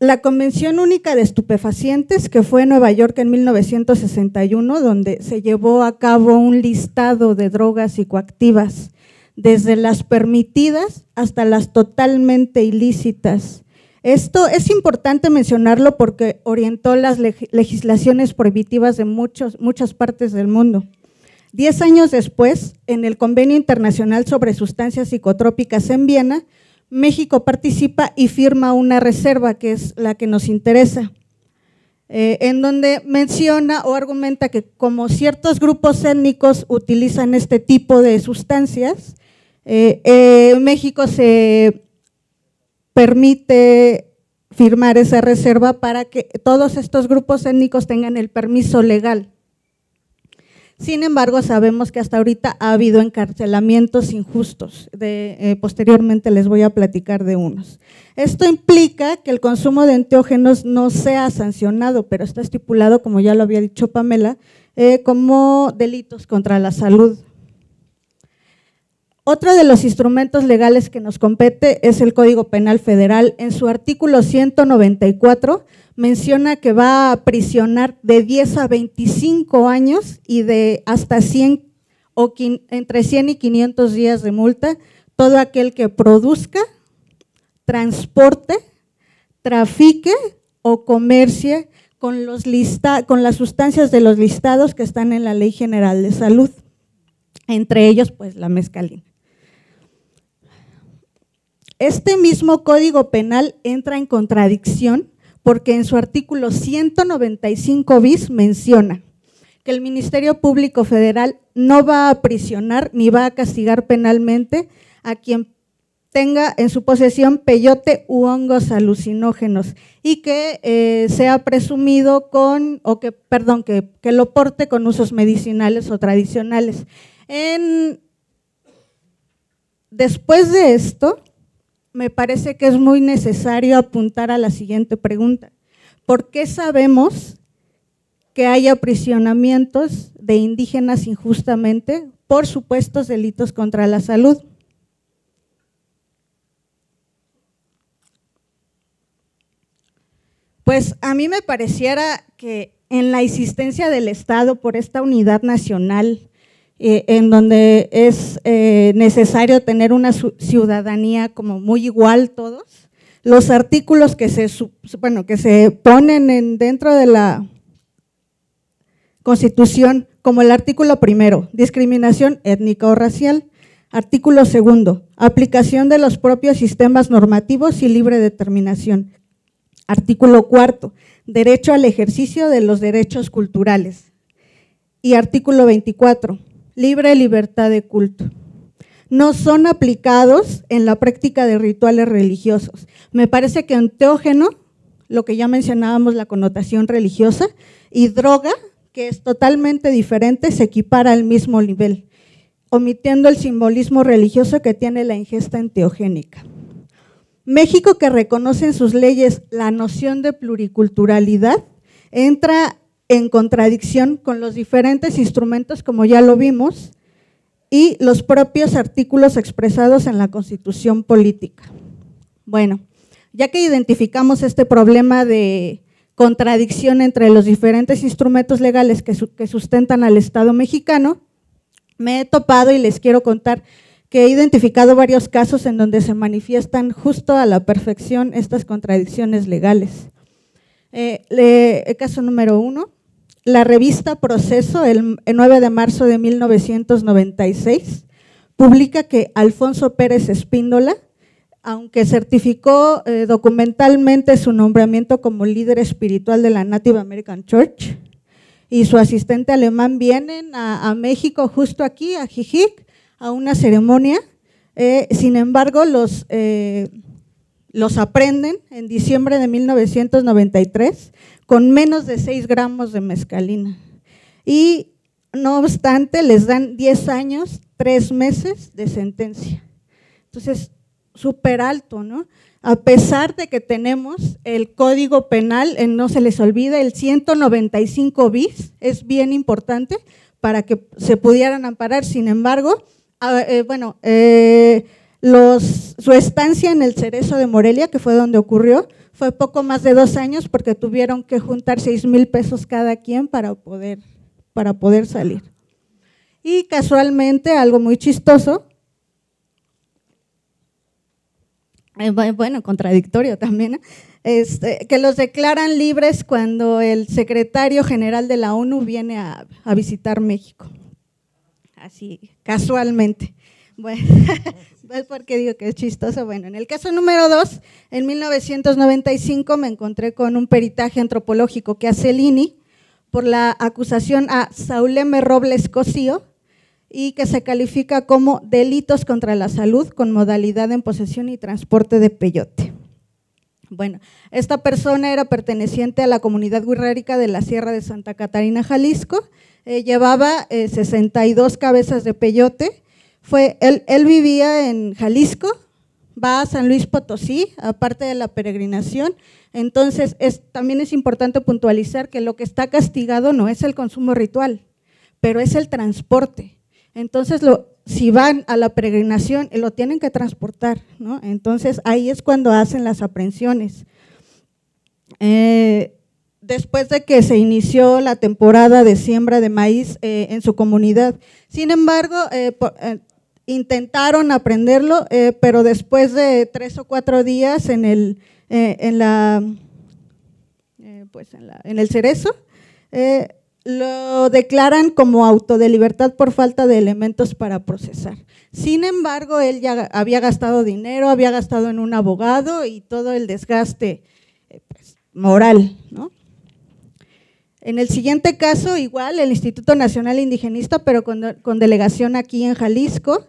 la Convención Única de Estupefacientes, que fue en Nueva York en 1961, donde se llevó a cabo un listado de drogas psicoactivas, desde las permitidas hasta las totalmente ilícitas esto es importante mencionarlo porque orientó las legislaciones prohibitivas de muchas partes del mundo. Diez años después, en el Convenio Internacional sobre Sustancias Psicotrópicas en Viena, México participa y firma una reserva, que es la que nos interesa, eh, en donde menciona o argumenta que como ciertos grupos étnicos utilizan este tipo de sustancias, eh, eh, México se permite firmar esa reserva para que todos estos grupos étnicos tengan el permiso legal. Sin embargo, sabemos que hasta ahorita ha habido encarcelamientos injustos. De, eh, posteriormente les voy a platicar de unos. Esto implica que el consumo de enteógenos no sea sancionado, pero está estipulado, como ya lo había dicho Pamela, eh, como delitos contra la salud. Otro de los instrumentos legales que nos compete es el Código Penal Federal. En su artículo 194 menciona que va a prisionar de 10 a 25 años y de hasta 100 o entre 100 y 500 días de multa todo aquel que produzca, transporte, trafique o comercie con, los con las sustancias de los listados que están en la Ley General de Salud, entre ellos pues la mezcalina. Este mismo Código Penal entra en contradicción porque en su artículo 195 bis menciona que el Ministerio Público Federal no va a aprisionar ni va a castigar penalmente a quien tenga en su posesión peyote u hongos alucinógenos y que eh, sea presumido con, o que, perdón, que, lo porte con usos medicinales o tradicionales. después de esto, me parece que es muy necesario apuntar a la siguiente pregunta. ¿Por qué sabemos que hay aprisionamientos de indígenas injustamente por supuestos delitos contra la salud? Pues a mí me pareciera que en la existencia del Estado por esta unidad nacional eh, en donde es eh, necesario tener una ciudadanía como muy igual todos. Los artículos que se, bueno, que se ponen dentro de la Constitución, como el artículo primero, discriminación étnica o racial. Artículo segundo, aplicación de los propios sistemas normativos y libre determinación. Artículo cuarto, derecho al ejercicio de los derechos culturales. Y artículo veinticuatro, libre libertad de culto. No son aplicados en la práctica de rituales religiosos. Me parece que anteógeno lo que ya mencionábamos, la connotación religiosa, y droga, que es totalmente diferente, se equipara al mismo nivel, omitiendo el simbolismo religioso que tiene la ingesta enteogénica. México, que reconoce en sus leyes la noción de pluriculturalidad, entra en contradicción con los diferentes instrumentos, como ya lo vimos, y los propios artículos expresados en la Constitución Política. Bueno, ya que identificamos este problema de contradicción entre los diferentes instrumentos legales que, sustentan al Estado mexicano, me he topado y les quiero contar que he identificado varios casos en donde se manifiestan justo a la perfección estas contradicciones legales. el eh, caso número uno, la revista Proceso, el 9 de marzo de 1996, publica que Alfonso Pérez Espíndola, aunque certificó eh, documentalmente su nombramiento como líder espiritual de la Native American Church, y su asistente alemán vienen a, México, justo aquí, a Jijic, a una ceremonia. Eh, sin embargo, los, eh, los aprenden en diciembre de 1993 con menos de 6 gramos de mescalina. Y no obstante, les dan 10 años, 3 meses de sentencia. Entonces, súper alto, ¿no? A pesar de que tenemos el Código Penal, no se les olvida, el 195 bis es bien importante para que se pudieran amparar. Sin embargo, eh, bueno, eh, su estancia en el Cerezo de Morelia, que fue donde ocurrió, fue poco más de dos años porque tuvieron que juntar seis mil pesos cada quien para poder, para poder salir. Y casualmente, algo muy chistoso, eh, bueno, contradictorio también, este, que los declaran libres cuando el secretario general de la ONU viene a, a visitar México. Así, casualmente. Bueno, ¿Ves pues por qué digo que es chistoso? Bueno, en el caso número dos, en 1995 me encontré con un peritaje antropológico que hace Lini por la acusación a Sauleme Robles Cosío y que se califica como delitos contra la salud con modalidad en posesión y transporte de peyote. Bueno, esta persona era perteneciente a la comunidad guerrérica de la Sierra de Santa Catarina, Jalisco. Eh, llevaba 62 eh, cabezas de peyote fue, él, vivía en Jalisco, va a San Luis Potosí, aparte de la peregrinación. Entonces, también es importante puntualizar que lo que está castigado no es el consumo ritual, pero es el transporte. Entonces, si van a la peregrinación, lo tienen que transportar, Entonces, ahí es cuando hacen las aprensiones, eh, después de que se inició la temporada de siembra de maíz eh, en su comunidad. Sin embargo, eh, intentaron aprenderlo, eh, pero después de tres o cuatro días en el, eh, eh, pues en la, en, el cerezo, lo declaran como auto de libertad por falta de elementos para procesar. Sin embargo, él ya había gastado dinero, había gastado en un abogado y todo el desgaste pues, moral, En el siguiente caso, igual, el Instituto Nacional Indigenista, pero con, con, delegación aquí en Jalisco,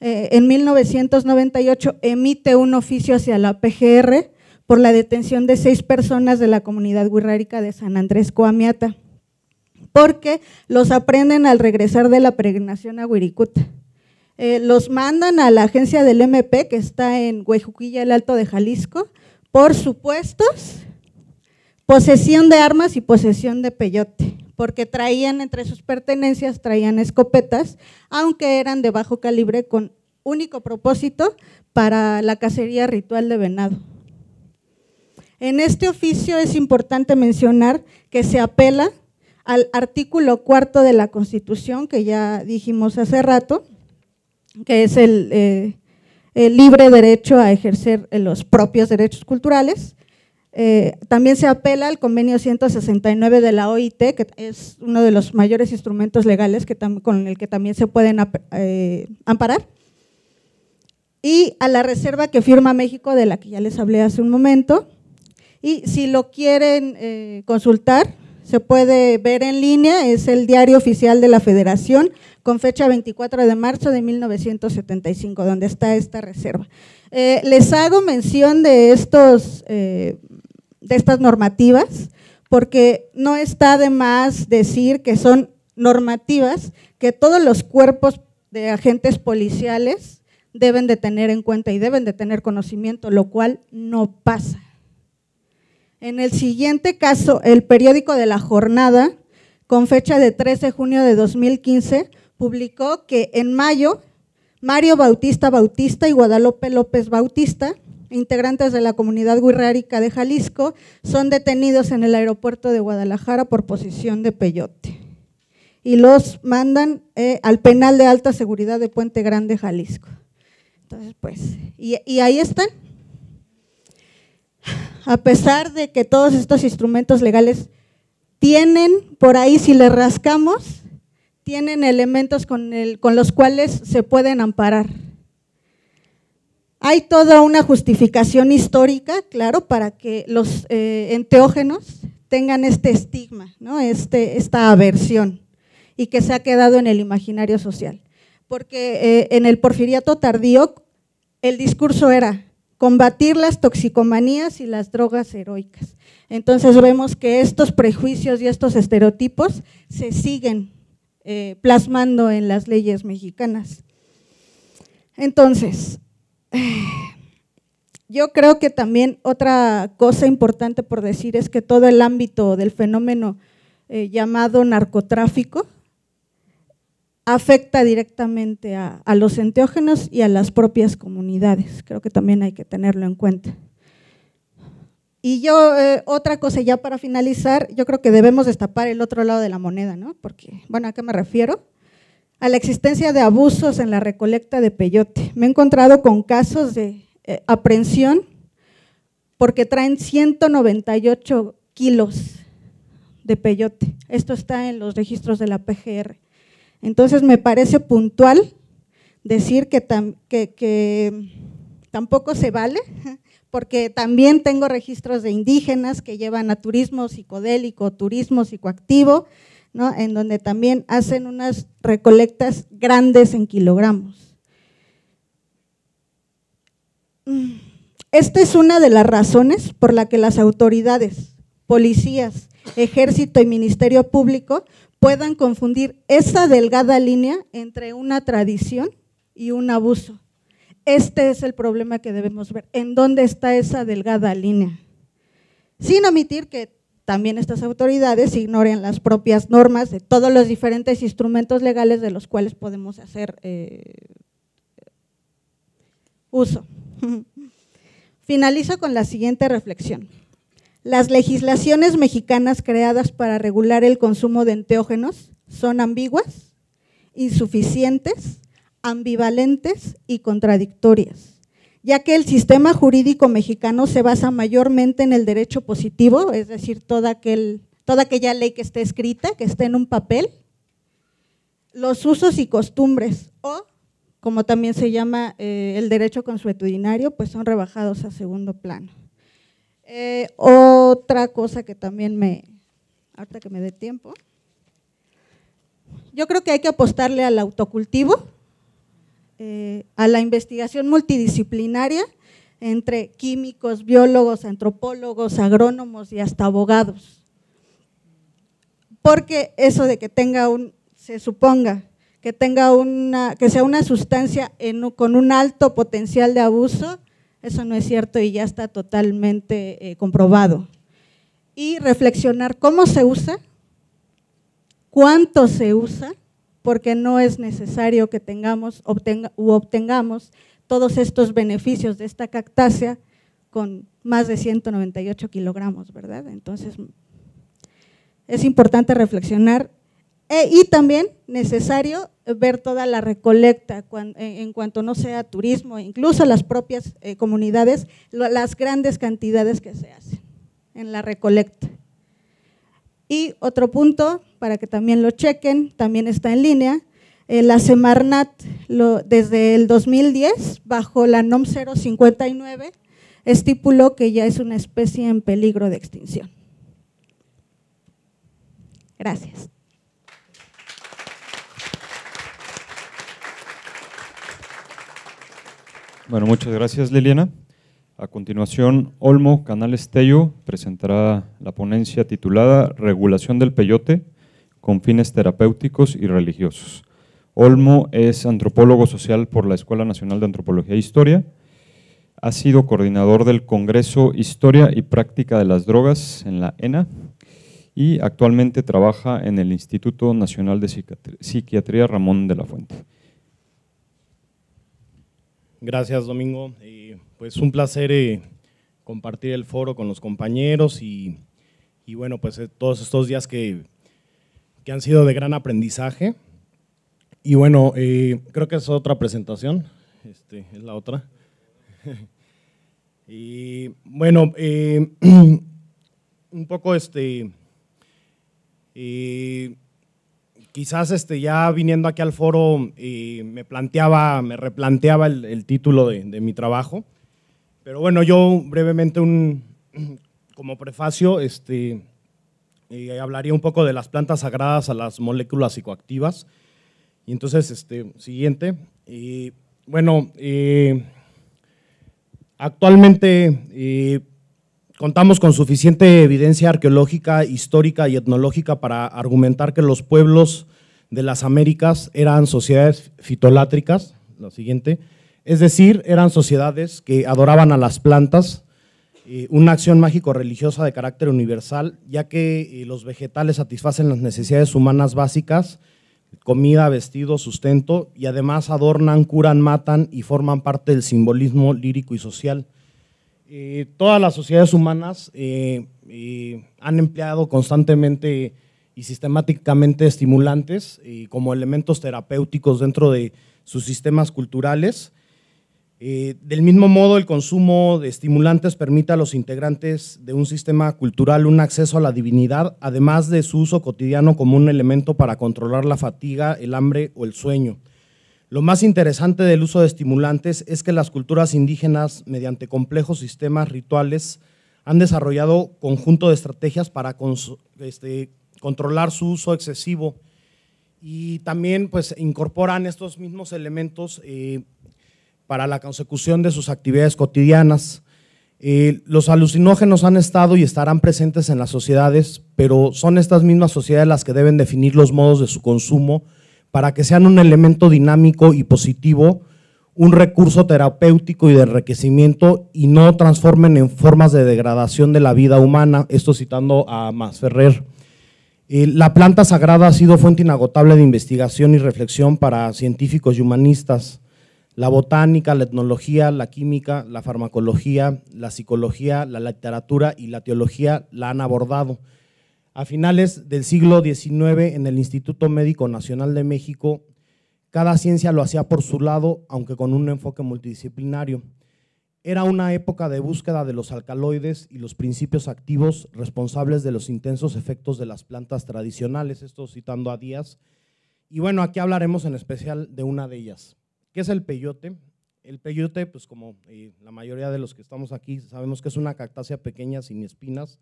eh, en 1998 emite un oficio hacia la PGR por la detención de seis personas de la comunidad guirrárica de San Andrés Coamiata, porque los aprenden al regresar de la pregnación a Huiricuta. Eh, los mandan a la agencia del MP que está en Huejuquilla, el Alto de Jalisco, por supuestos posesión de armas y posesión de peyote porque traían entre sus pertenencias, traían escopetas, aunque eran de bajo calibre con único propósito para la cacería ritual de venado. En este oficio es importante mencionar que se apela al artículo cuarto de la Constitución, que ya dijimos hace rato, que es el, eh, el libre derecho a ejercer los propios derechos culturales, eh, también se apela al convenio 169 de la OIT, que es uno de los mayores instrumentos legales con el que también se pueden eh, amparar, y a la reserva que firma México, de la que ya les hablé hace un momento. Y si lo quieren eh, consultar, se puede ver en línea, es el diario oficial de la Federación con fecha 24 de marzo de 1975, donde está esta reserva. les hago mención de estos de estas normativas, porque no está de más decir que son normativas que todos los cuerpos de agentes policiales deben de tener en cuenta y deben de tener conocimiento, lo cual no pasa. En el siguiente caso, el periódico de la jornada, con fecha de 13 de junio de 2015, publicó que en mayo Mario Bautista Bautista y Guadalupe López Bautista integrantes de la comunidad guerrerica de Jalisco son detenidos en el aeropuerto de Guadalajara por posición de peyote y los mandan eh, al penal de alta seguridad de Puente Grande, Jalisco. Entonces, pues, y, ahí están. A pesar de que todos estos instrumentos legales tienen, por ahí si le rascamos, tienen elementos con los cuales se pueden amparar. Hay toda una justificación histórica, claro, para que los eh, enteógenos tengan este estigma, ¿no? este, esta aversión, y que se ha quedado en el imaginario social. Porque eh, en el porfiriato tardío el discurso era combatir las toxicomanías y las drogas heroicas. Entonces vemos que estos prejuicios y estos estereotipos se siguen eh, plasmando en las leyes mexicanas. Entonces, yo creo que también otra cosa importante por decir es que todo el ámbito del fenómeno eh, llamado narcotráfico afecta directamente a, los enteógenos y a las propias comunidades. Creo que también hay que tenerlo en cuenta. Y yo, eh, otra cosa ya para finalizar, yo creo que debemos destapar el otro lado de la moneda, ¿no? Porque, bueno, ¿a qué me refiero? a la existencia de abusos en la recolecta de peyote. Me he encontrado con casos de eh, aprehensión porque traen 198 kilos de peyote. Esto está en los registros de la PGR. Entonces me parece puntual decir que, que tampoco se vale, porque también tengo registros de indígenas que llevan a turismo psicodélico, turismo psicoactivo, en donde también hacen unas recolectas grandes en kilogramos. Mm. Esta es una de las razones por la que las autoridades, policías, ejército y ministerio público puedan confundir esa delgada línea entre una tradición y un abuso. Este es el problema que debemos ver. ¿En dónde está esa delgada línea? Sin omitir que también estas autoridades ignoran las propias normas de todos los diferentes instrumentos legales de los cuales podemos hacer eh, uso. Finalizo con la siguiente reflexión. Las legislaciones mexicanas creadas para regular el consumo de enteógenos son ambiguas, insuficientes, ambivalentes y contradictorias ya que el sistema jurídico mexicano se basa mayormente en el derecho positivo, es decir, toda, aquella ley que esté escrita, que esté en un papel, los usos y costumbres, o como también se llama eh, el derecho consuetudinario, pues son rebajados a segundo plano. Eh, otra cosa que también me, ahorita que me dé tiempo, yo creo que hay que apostarle al autocultivo, eh, a la investigación multidisciplinaria entre químicos, biólogos, antropólogos, agrónomos y hasta abogados. Porque eso de que tenga un, se suponga, que tenga una, que sea una sustancia con un alto potencial de abuso, eso no es cierto y ya está totalmente eh, comprobado. Y reflexionar cómo se usa, cuánto se usa porque no es necesario que tengamos obtengamos todos estos beneficios de esta cactácea con más de 198 kilogramos, ¿verdad? Entonces, es importante reflexionar eh, y también necesario ver toda la recolecta eh, en, cuanto no sea turismo, incluso las propias eh, comunidades, las grandes cantidades que se hacen en la recolecta. Y otro punto para que también lo chequen, también está en línea. Eh, la Semarnat, desde el 2010, bajo la NOM 059, estipuló que ya es una especie en peligro de extinción. Gracias. Bueno, muchas gracias Liliana. A continuación, Olmo Canal Estello presentará la ponencia titulada Regulación del Peyote, con fines terapéuticos y religiosos. Olmo es antropólogo social por la Escuela Nacional de Antropología e Historia. Ha sido coordinador del Congreso Historia y Práctica de las Drogas en la ENA y actualmente trabaja en el Instituto Nacional de Psiquiatría Ramón de la Fuente. Gracias, Domingo. Eh, pues un placer eh, compartir el foro con los compañeros y, bueno, pues eh, todos estos días que que han sido de gran aprendizaje. Y bueno, eh, creo que es otra presentación, este, es la otra. y bueno, eh, un poco este, eh, quizás este, ya viniendo aquí al foro me planteaba, me replanteaba el, título de, de mi trabajo. Pero bueno, yo brevemente un, como prefacio, este, y hablaría un poco de las plantas sagradas a las moléculas psicoactivas. Y entonces, este, siguiente. bueno, actualmente contamos con suficiente evidencia arqueológica, histórica y etnológica para argumentar que los pueblos de las Américas eran sociedades fitolátricas, lo siguiente, es decir, eran sociedades que adoraban a las plantas, eh, una acción mágico-religiosa de carácter universal, ya que eh, los vegetales satisfacen las necesidades humanas básicas, comida, vestido, sustento, y además adornan, curan, matan y forman parte del simbolismo lírico y social. Eh, todas las sociedades humanas han empleado constantemente y sistemáticamente estimulantes como elementos terapéuticos dentro de sus sistemas culturales eh, del mismo modo, el consumo de estimulantes permite a los integrantes de un sistema cultural un acceso a la divinidad, además de su uso cotidiano como un elemento para controlar la fatiga, el hambre o el sueño. Lo más interesante del uso de estimulantes es que las culturas indígenas, mediante complejos sistemas rituales, han desarrollado conjunto de estrategias para este, controlar su uso excesivo y también pues incorporan estos mismos elementos eh, para la consecución de sus actividades cotidianas. Eh, los alucinógenos han estado y estarán presentes en las sociedades, pero son estas mismas sociedades las que deben definir los modos de su consumo para que sean un elemento dinámico y positivo, un recurso terapéutico y de enriquecimiento y no transformen en formas de degradación de la vida humana. Esto citando a Max Ferrer. Eh, la planta sagrada ha sido fuente inagotable de investigación y reflexión para científicos y humanistas la botánica, la etnología, la química, la farmacología, la psicología, la literatura y la teología la han abordado. A finales del siglo XIX, en el Instituto Médico Nacional de México, cada ciencia lo hacía por su lado, aunque con un enfoque multidisciplinario. Era una época de búsqueda de los alcaloides y los principios activos responsables de los intensos efectos de las plantas tradicionales, esto citando a Díaz. Y bueno, aquí hablaremos en especial de una de ellas, ¿Qué es el peyote? El peyote, pues como eh, la mayoría de los que estamos aquí, sabemos que es una cactácea pequeña sin espinas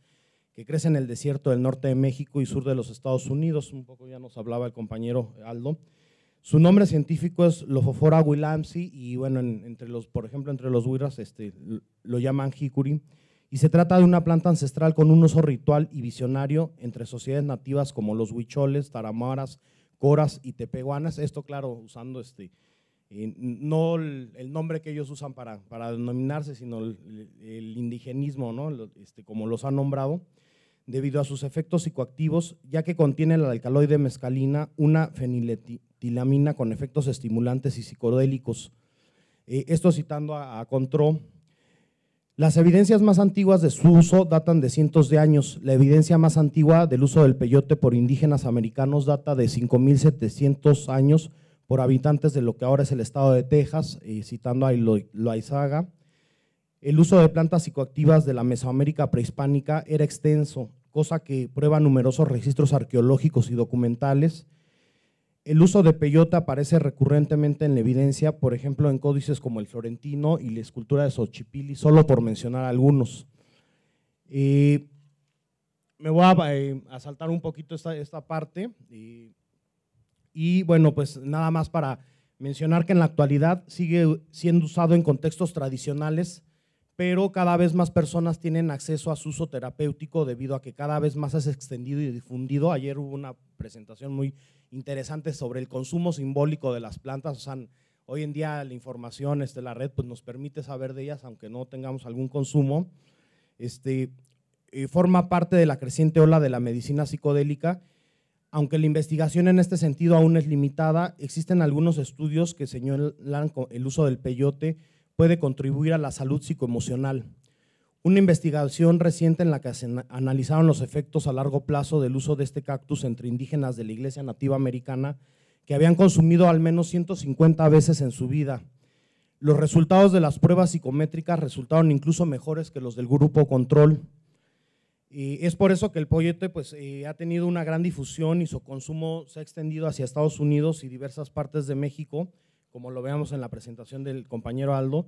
que crece en el desierto del norte de México y sur de los Estados Unidos. Un poco ya nos hablaba el compañero Aldo. Su nombre científico es Lofofora williamsi y bueno, entre los, por ejemplo, entre los huiras este, lo llaman jicuri. Y se trata de una planta ancestral con un uso ritual y visionario entre sociedades nativas como los huicholes, taramaras, coras y tepehuanas. Esto, claro, usando este, no el, nombre que ellos usan para, para denominarse, sino el, indigenismo, ¿no? Este, como los ha nombrado, debido a sus efectos psicoactivos, ya que contiene el alcaloide mescalina, una feniletilamina con efectos estimulantes y psicodélicos. Eh, esto citando a, a Contró, las evidencias más antiguas de su uso datan de cientos de años. La evidencia más antigua del uso del peyote por indígenas americanos data de 5.700 años por habitantes de lo que ahora es el estado de Texas, eh, citando a Loaizaga. El uso de plantas psicoactivas de la Mesoamérica prehispánica era extenso, cosa que prueba numerosos registros arqueológicos y documentales. El uso de peyota aparece recurrentemente en la evidencia, por ejemplo, en códices como el florentino y la escultura de Xochipilli, solo por mencionar algunos. Eh, me voy eh, a, saltar un poquito esta, parte. Y bueno, pues nada más para mencionar que en la actualidad sigue siendo usado en contextos tradicionales, pero cada vez más personas tienen acceso a su uso terapéutico debido a que cada vez más es extendido y difundido. Ayer hubo una presentación muy interesante sobre el consumo simbólico de las plantas. O sea, hoy en día la información, de este, la red, pues nos permite saber de ellas, aunque no tengamos algún consumo. Este, eh, forma parte de la creciente ola de la medicina psicodélica aunque la investigación en este sentido aún es limitada, existen algunos estudios que señalan que el uso del peyote puede contribuir a la salud psicoemocional. Una investigación reciente en la que se analizaron los efectos a largo plazo del uso de este cactus entre indígenas de la iglesia nativa americana que habían consumido al menos 150 veces en su vida. Los resultados de las pruebas psicométricas resultaron incluso mejores que los del grupo control y es por eso que el pollete pues, eh, ha tenido una gran difusión y su consumo se ha extendido hacia Estados Unidos y diversas partes de México, como lo veamos en la presentación del compañero Aldo.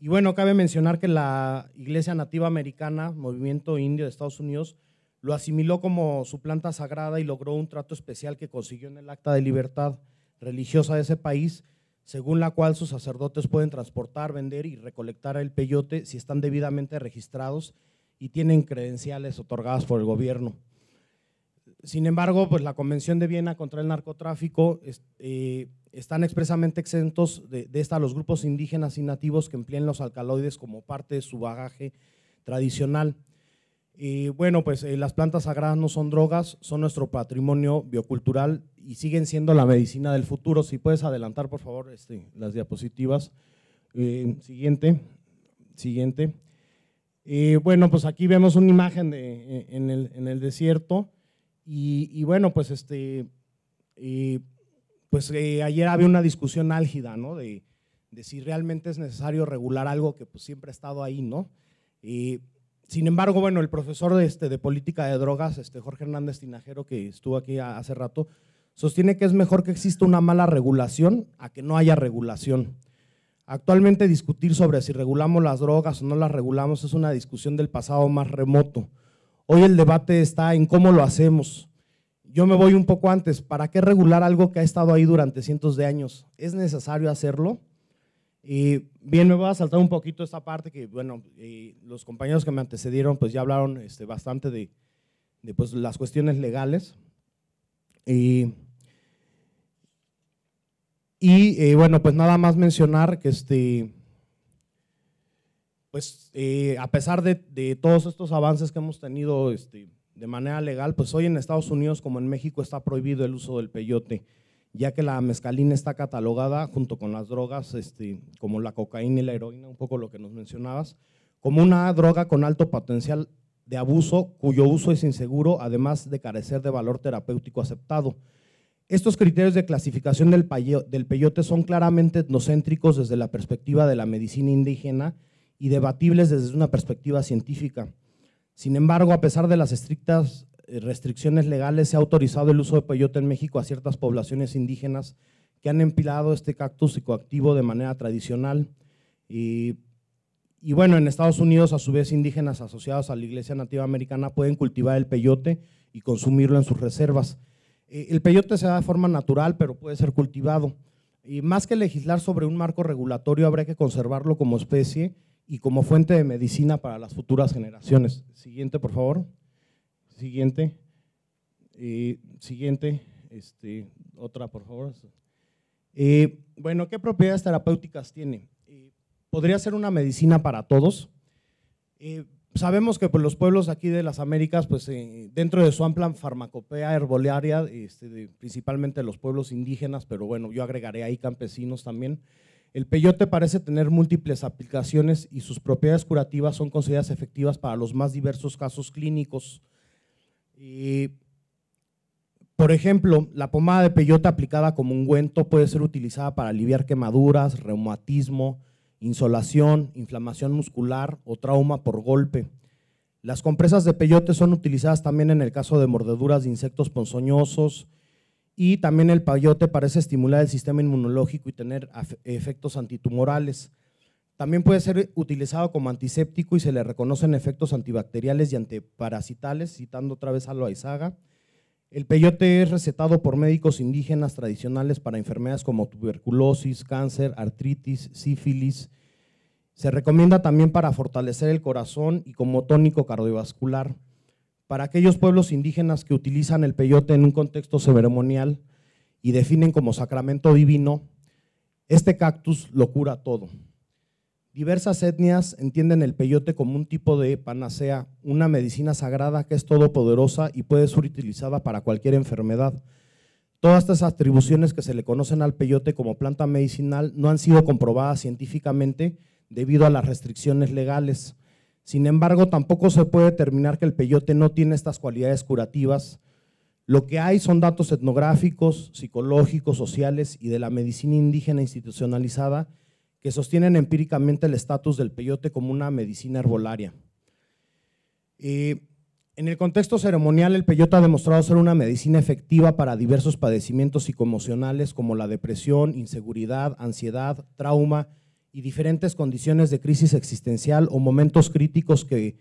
Y bueno, cabe mencionar que la Iglesia Nativa Americana, Movimiento Indio de Estados Unidos, lo asimiló como su planta sagrada y logró un trato especial que consiguió en el Acta de Libertad Religiosa de ese país, según la cual sus sacerdotes pueden transportar, vender y recolectar el peyote si están debidamente registrados y tienen credenciales otorgadas por el gobierno. Sin embargo, pues la Convención de Viena contra el narcotráfico eh, están expresamente exentos de, de, esta los grupos indígenas y nativos que empleen los alcaloides como parte de su bagaje tradicional. Y bueno, pues eh, las plantas sagradas no son drogas, son nuestro patrimonio biocultural y siguen siendo la medicina del futuro. Si puedes adelantar, por favor, este, las diapositivas. Eh, siguiente, siguiente. Eh, bueno, pues aquí vemos una imagen e, en, el, desierto y, bueno, pues este, eh, pues eh, ayer había una discusión álgida, ¿no? De, si realmente es necesario regular algo que pues, siempre ha estado ahí, ¿no? sin embargo, bueno, el profesor de, este, de política de drogas, este Jorge Hernández Tinajero, que estuvo aquí hace rato, sostiene que es mejor que exista una mala regulación a que no haya regulación. Actualmente discutir sobre si regulamos las drogas o no las regulamos es una discusión del pasado más remoto. Hoy el debate está en cómo lo hacemos. Yo me voy un poco antes. ¿Para qué regular algo que ha estado ahí durante cientos de años? ¿Es necesario hacerlo? Y bien, me voy a saltar un poquito esta parte que, bueno, los compañeros que me antecedieron pues ya hablaron este, bastante de, pues, las cuestiones legales. Y eh, bueno, pues nada más mencionar que este, pues eh, a pesar de, todos estos avances que hemos tenido este, de manera legal, pues hoy en Estados Unidos como en México está prohibido el uso del peyote, ya que la mezcalina está catalogada junto con las drogas este, como la cocaína y la heroína, un poco lo que nos mencionabas, como una droga con alto potencial de abuso cuyo uso es inseguro, además de carecer de valor terapéutico aceptado. Estos criterios de clasificación del, peyote son claramente etnocéntricos desde la perspectiva de la medicina indígena y debatibles desde una perspectiva científica. Sin embargo, a pesar de las estrictas eh, restricciones legales, se ha autorizado el uso de peyote en México a ciertas poblaciones indígenas que han empilado este cactus psicoactivo de manera tradicional. Y, y, bueno, en Estados Unidos, a su vez, indígenas asociados a la Iglesia Nativa Americana pueden cultivar el peyote y consumirlo en sus reservas. Eh, el peyote se da de forma natural, pero puede ser cultivado. Y más que legislar sobre un marco regulatorio, habrá que conservarlo como especie y como fuente de medicina para las futuras generaciones. Siguiente, por favor. Siguiente. Eh, siguiente. Este, otra, por favor. Eh, bueno, ¿qué propiedades terapéuticas tiene? ¿Podría ser una medicina para todos? sabemos que pues, los pueblos aquí de las Américas, pues eh, dentro de su amplia farmacopea herbolaria, este, principalmente los pueblos indígenas, pero bueno, yo agregaré ahí campesinos también, el peyote parece tener múltiples aplicaciones y sus propiedades curativas son consideradas efectivas para los más diversos casos clínicos. por ejemplo, la pomada de peyote aplicada como ungüento puede ser utilizada para aliviar quemaduras, reumatismo, insolación, inflamación muscular o trauma por golpe. Las compresas de peyote son utilizadas también en el caso de mordeduras de insectos ponzoñosos y también el peyote parece estimular el sistema inmunológico y tener efectos antitumorales. También puede ser utilizado como antiséptico y se le reconocen efectos antibacteriales y antiparasitales, citando otra vez a Loaizaga. El peyote es recetado por médicos indígenas tradicionales para enfermedades como tuberculosis, cáncer, artritis, sífilis. Se recomienda también para fortalecer el corazón y como tónico cardiovascular. Para aquellos pueblos indígenas que utilizan el peyote en un contexto ceremonial y definen como sacramento divino, este cactus lo cura todo. Diversas etnias entienden el peyote como un tipo de panacea, una medicina sagrada que es todopoderosa y puede ser utilizada para cualquier enfermedad. Todas estas atribuciones que se le conocen al peyote como planta medicinal no han sido comprobadas científicamente debido a las restricciones legales. Sin embargo, tampoco se puede determinar que el peyote no tiene estas cualidades curativas. Lo que hay son datos etnográficos, psicológicos, sociales y de la medicina indígena institucionalizada que sostienen empíricamente el estatus del peyote como una medicina herbolaria. en el contexto ceremonial, el peyote ha demostrado ser una medicina efectiva para diversos padecimientos psicoemocionales como la depresión, inseguridad, ansiedad, trauma y diferentes condiciones de crisis existencial o momentos críticos que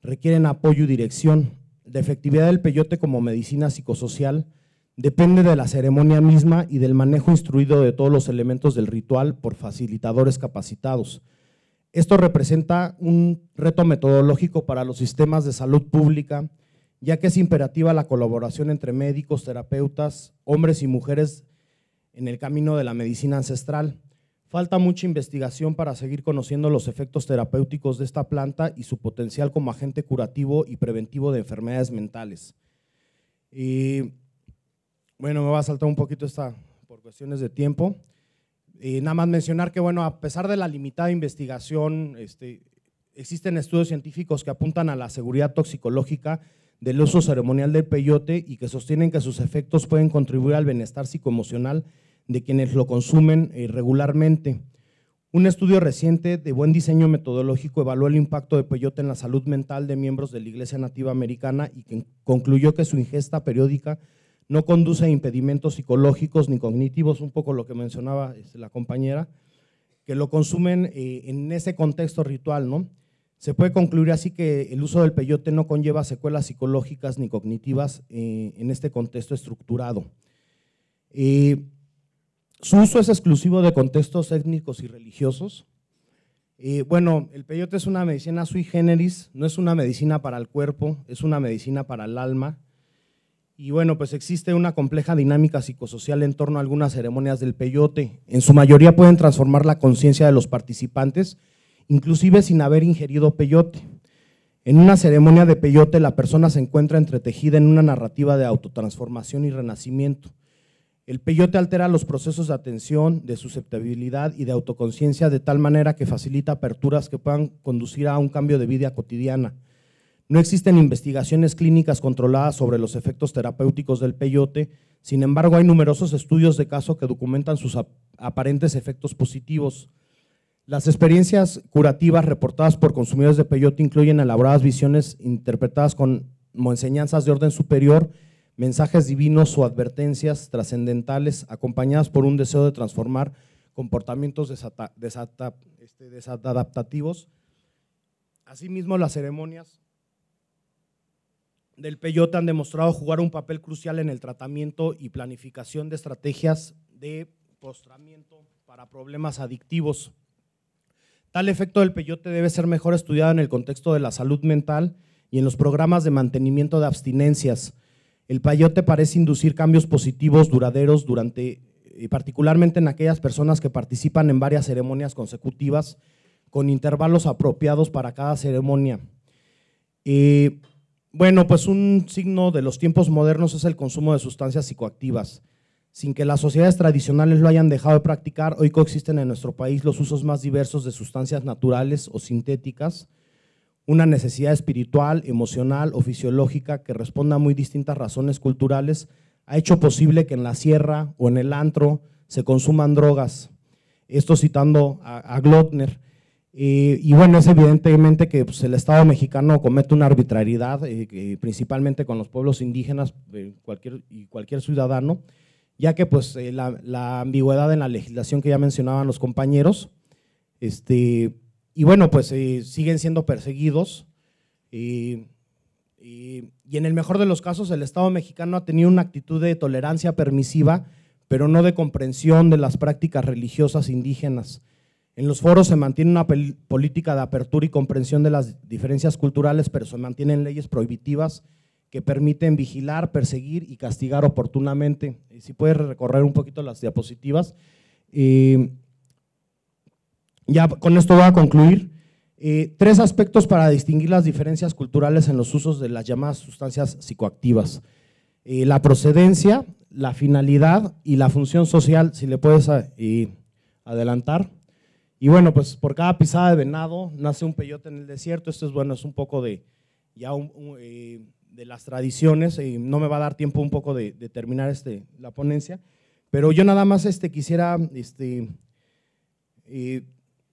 requieren apoyo y dirección. De efectividad del peyote como medicina psicosocial Depende de la ceremonia misma y del manejo instruido de todos los elementos del ritual por facilitadores capacitados. Esto representa un reto metodológico para los sistemas de salud pública, ya que es imperativa la colaboración entre médicos, terapeutas, hombres y mujeres en el camino de la medicina ancestral. Falta mucha investigación para seguir conociendo los efectos terapéuticos de esta planta y su potencial como agente curativo y preventivo de enfermedades mentales. Eh, bueno, me va a saltar un poquito esta por cuestiones de tiempo. nada más mencionar que, bueno, a pesar de la limitada investigación, este, existen estudios científicos que apuntan a la seguridad toxicológica del uso ceremonial del peyote y que sostienen que sus efectos pueden contribuir al bienestar psicoemocional de quienes lo consumen eh, regularmente. Un estudio reciente de buen diseño metodológico evaluó el impacto de peyote en la salud mental de miembros de la Iglesia Nativa Americana y concluyó que su ingesta periódica no conduce a impedimentos psicológicos ni cognitivos, un poco lo que mencionaba este, la compañera, que lo consumen eh, en ese contexto ritual, ¿no? Se puede concluir así que el uso del peyote no conlleva secuelas psicológicas ni cognitivas eh, en este contexto estructurado. Eh, su uso es exclusivo de contextos étnicos y religiosos. bueno, el peyote es una medicina sui generis, no es una medicina para el cuerpo, es una medicina para el alma. Y bueno, pues existe una compleja dinámica psicosocial en torno a algunas ceremonias del peyote. En su mayoría pueden transformar la conciencia de los participantes, inclusive sin haber ingerido peyote. En una ceremonia de peyote la persona se encuentra entretejida en una narrativa de autotransformación y renacimiento. El peyote altera los procesos de atención, de susceptibilidad y de autoconciencia de tal manera que facilita aperturas que puedan conducir a un cambio de vida cotidiana. No existen investigaciones clínicas controladas sobre los efectos terapéuticos del peyote, sin embargo hay numerosos estudios de caso que documentan sus aparentes efectos positivos. Las experiencias curativas reportadas por consumidores de peyote incluyen elaboradas visiones interpretadas como enseñanzas de orden superior, mensajes divinos o advertencias trascendentales acompañadas por un deseo de transformar comportamientos este, desadaptativos. Asimismo, las ceremonias del peyote han demostrado jugar un papel crucial en el tratamiento y planificación de estrategias de postramiento para problemas adictivos. Tal efecto del peyote debe ser mejor estudiado en el contexto de la salud mental y en los programas de mantenimiento de abstinencias. El peyote parece inducir cambios positivos duraderos durante, y eh, particularmente en aquellas personas que participan en varias ceremonias consecutivas con intervalos apropiados para cada ceremonia. Eh, bueno, pues un signo de los tiempos modernos es el consumo de sustancias psicoactivas. Sin que las sociedades tradicionales lo hayan dejado de practicar, hoy coexisten en nuestro país los usos más diversos de sustancias naturales o sintéticas, una necesidad espiritual, emocional o fisiológica que responda a muy distintas razones culturales ha hecho posible que en la sierra o en el antro se consuman drogas. Esto citando a, Glotner, eh, y bueno, es evidentemente que pues, el Estado mexicano comete una arbitrariedad, eh, principalmente con los pueblos indígenas eh, cualquier, y cualquier ciudadano, ya que pues, la, ambigüedad en la legislación que ya mencionaban los compañeros, este, y bueno, pues siguen siendo perseguidos. y en el mejor de los casos, el Estado mexicano ha tenido una actitud de tolerancia permisiva, pero no de comprensión de las prácticas religiosas indígenas en los foros se mantiene una política de apertura y comprensión de las diferencias culturales, pero se mantienen leyes prohibitivas que permiten vigilar, perseguir y castigar oportunamente. Si puedes recorrer un poquito las diapositivas. Eh, ya con esto voy a concluir. Eh, tres aspectos para distinguir las diferencias culturales en los usos de las llamadas sustancias psicoactivas. Eh, la procedencia, la finalidad y la función social, si le puedes adelantar. Y bueno, pues por cada pisada de venado nace un peyote en el desierto. Esto es bueno, es un poco de eh, de las tradiciones. y eh, no me va a dar tiempo un poco de, terminar este, la ponencia, pero yo nada más este, quisiera este, eh,